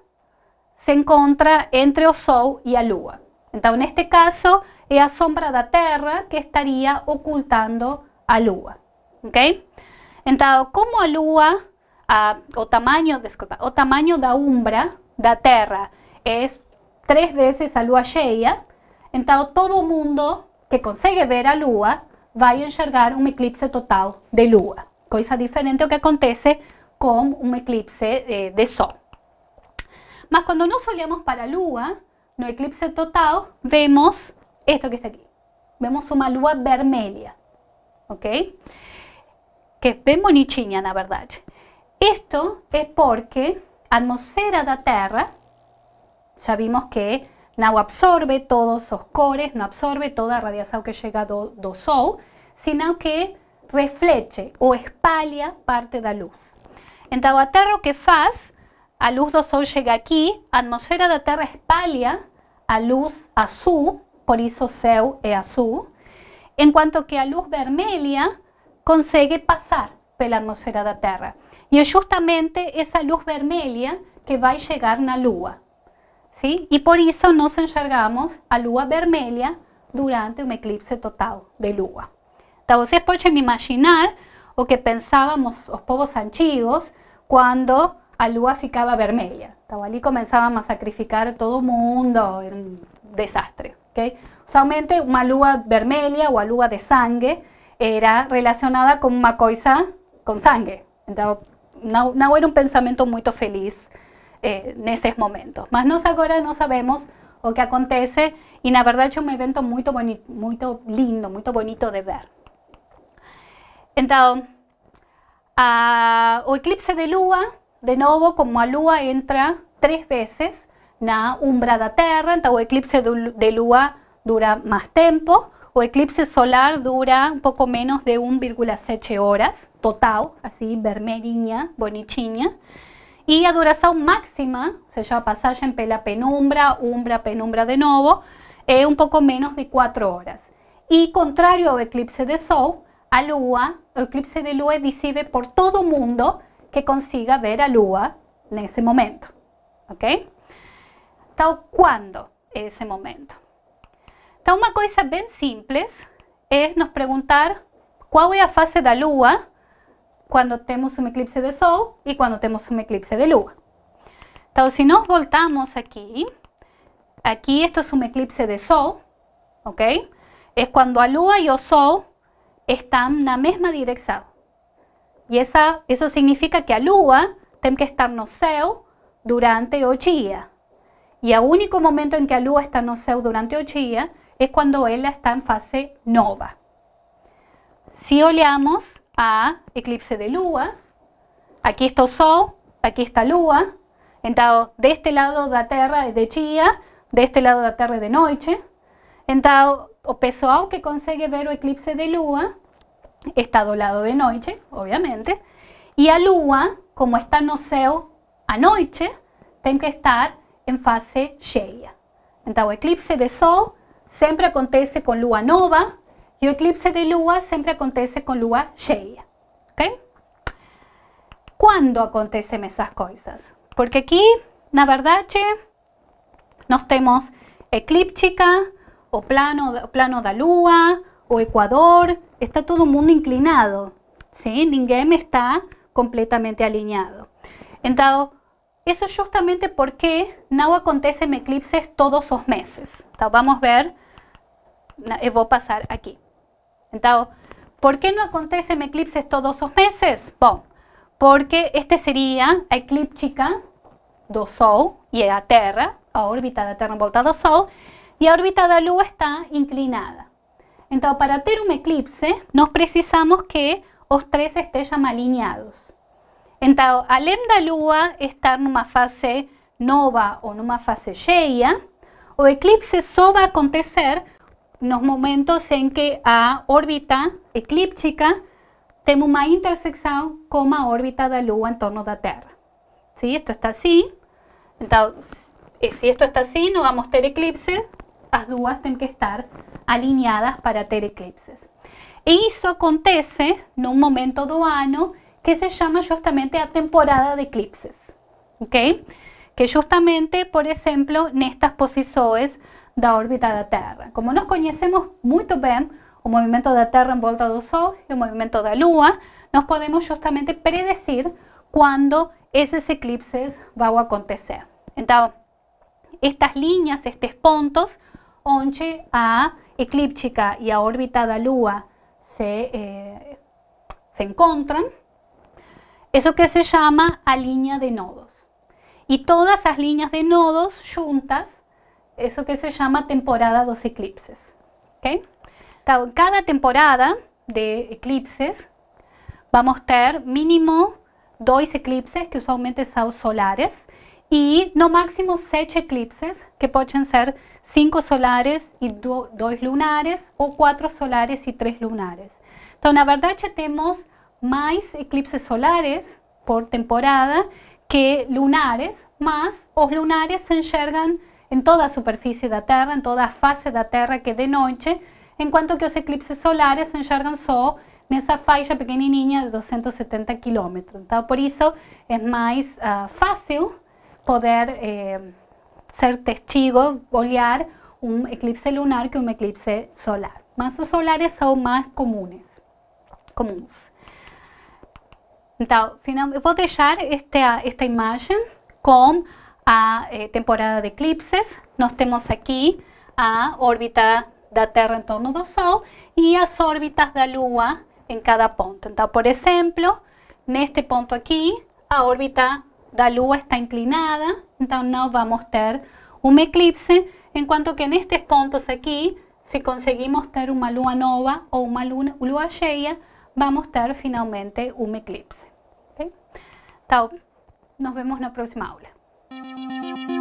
se encuentra entre o Sol y a Lua. en este caso, es la sombra de la tierra que estaría ocultando a Lua, ok? entonces como la Lua, ah, o, tamaño disculpa, o tamaño da umbra la terra es tres veces la lua llena entonces todo mundo que consigue ver a lua a enxergar un eclipse total de lua, cosa diferente lo que acontece con un eclipse eh, de sol. Mas cuando nos olhamos para lúa, lua, no eclipse total, vemos esto que está aquí Vemos una lua vermelha, ok? Que vemos bem bonitinha, na verdad esto es porque atmósfera de la Tierra, ya vimos que no absorbe todos los cores, no absorbe toda la radiación que llega do, do Sol, sino que refleje o espalha parte de la luz. Entonces a Tierra que faz? A luz do Sol llega la atmósfera de la Terra espalha a luz azul, por eso o céu é azul, cuanto que a luz vermelha consegue la pela de la Tierra y es justamente esa luz vermelha que va a llegar na Lua. ¿sí? y por eso nos enchargamos a Lua vermelha durante un eclipse total de Lua. entonces, ustedes pueden imaginar o que pensábamos los povos antiguos cuando a Lua ficava vermelha. Allí comenzábamos a sacrificar todo el mundo, era un desastre. Okay? una una lua vermelha o a lua de sangre era relacionada con una cosa con sangre no era un pensamiento muy feliz en eh, esos momentos. Mas nos ahora no sabemos lo que acontece y e, la verdad es un um evento muy bonito, muy lindo, muy bonito de ver. entonces el o eclipse de lua, de nuevo, como a lua entra tres veces, na umbra la Terra, entonces el eclipse de lua dura más tiempo o eclipse solar dura un um poco menos de 1,7 horas total, así, vermelhinha, bonitinha. y a duración máxima, o seja, a passagem pela penumbra, umbra, penumbra de nuevo es eh, un poco menos de 4 horas. y contrario al eclipse de Sol, a Lua, o eclipse de Lua es visible por todo mundo que consiga ver a Lua ese momento, ok? Então, quando é esse momento? Então, uma coisa bem simples es nos preguntar cuál é a fase da Lua cuando tenemos un eclipse de Sol y cuando tenemos un eclipse de Lua. entonces si nos voltamos aquí aquí esto es un eclipse de Sol, ok? es cuando a Lua y o Sol están na misma dirección. Y esa eso significa que al Lua tiene que estar no cielo durante o día. y el único momento en que a Lua está no cielo durante o día es cuando ella está en fase nova. si olhamos a eclipse de lúa. Aquí está Sol, aquí está lúa. Entonces, de este lado de la Tierra es de día, de este lado de la Tierra es de noche. Entonces, o peso que consigue ver el eclipse de lúa está lado de noche, obviamente, y a lúa, como está no céu a noche tiene que estar en fase cheia. Entonces, el eclipse de sol siempre acontece con lúa nova, y el eclipse de lua siempre acontece con lua cheia, ok? ¿cuándo esas esas cosas? Porque la verdad verdad nos tenemos eclíptica, o plano, plano de lua, o ecuador, está todo el mundo inclinado, ¿sí? Ninguém está completamente alineado entonces eso es justamente porque no acontecen eclipses todos los meses. Entonces, vamos a ver, voy a pasar aquí. Entonces, por qué no acontecen eclipses todos los meses? Bueno, porque este sería a eclíptica do Sol y a Terra, la órbita de Terra Tierra volta do Sol, y a órbita la Lua está inclinada. Entonces, para tener un eclipse, nos precisamos que os tres estén alinhados. Entonces, além em da Lua estar en una fase nova o en una fase cheia, o eclipse va a acontecer los momentos en que a órbita eclíptica tenemos más intersección con a órbita la Lua en torno la Tierra ¿si? Esto está así entonces, eh, si esto está así no vamos a tener eclipses, las dos tienen que estar alineadas para tener eclipses. E eso acontece un momento do año que se llama justamente a temporada de eclipses. ¿Ok? Que justamente, por ejemplo, en estas posiciones da órbita la Terra. Como conocemos conhecemos muito bem o movimento da Terra en volta do Sol e o movimento da Lua, nos podemos justamente predecir quando esos eclipses a acontecer. Então, estas líneas estos puntos onde a eclíptica y a órbita da Lua se, eh, encuentran se isso que se llama a línea de nodos. y todas las líneas de nodos juntas eso que se llama temporada dos eclipses. ¿okay? Cada temporada de eclipses vamos a tener mínimo dos eclipses, que usualmente son solares, y no máximo seis eclipses, que pueden ser cinco solares y dos lunares, o cuatro solares y tres lunares. entonces la verdad que tenemos más eclipses solares por temporada que lunares, más los lunares se encierran en toda superficie de da Terra, en toda fase de da Terra que de de en cuanto que los eclipses solares se esa en nessa faixa niña de 270 kilómetros por eso es más ah, fácil poder eh, ser testigo, olhar un eclipse lunar que un eclipse solar. Mas os solares son más comunes comuns. Então, final, eu vou esta, esta con a eh, temporada de eclipses, nos temos aquí a órbita la Terra en torno do Sol y as órbitas la Lua en cada punto, Então, por en este punto aquí a órbita la Lua está inclinada, entonces no vamos tener un eclipse, en cuanto que en estos puntos aquí si conseguimos tener una lua nova o una luna, lua cheia, vamos tener finalmente un eclipse. nos vemos la próxima aula. Música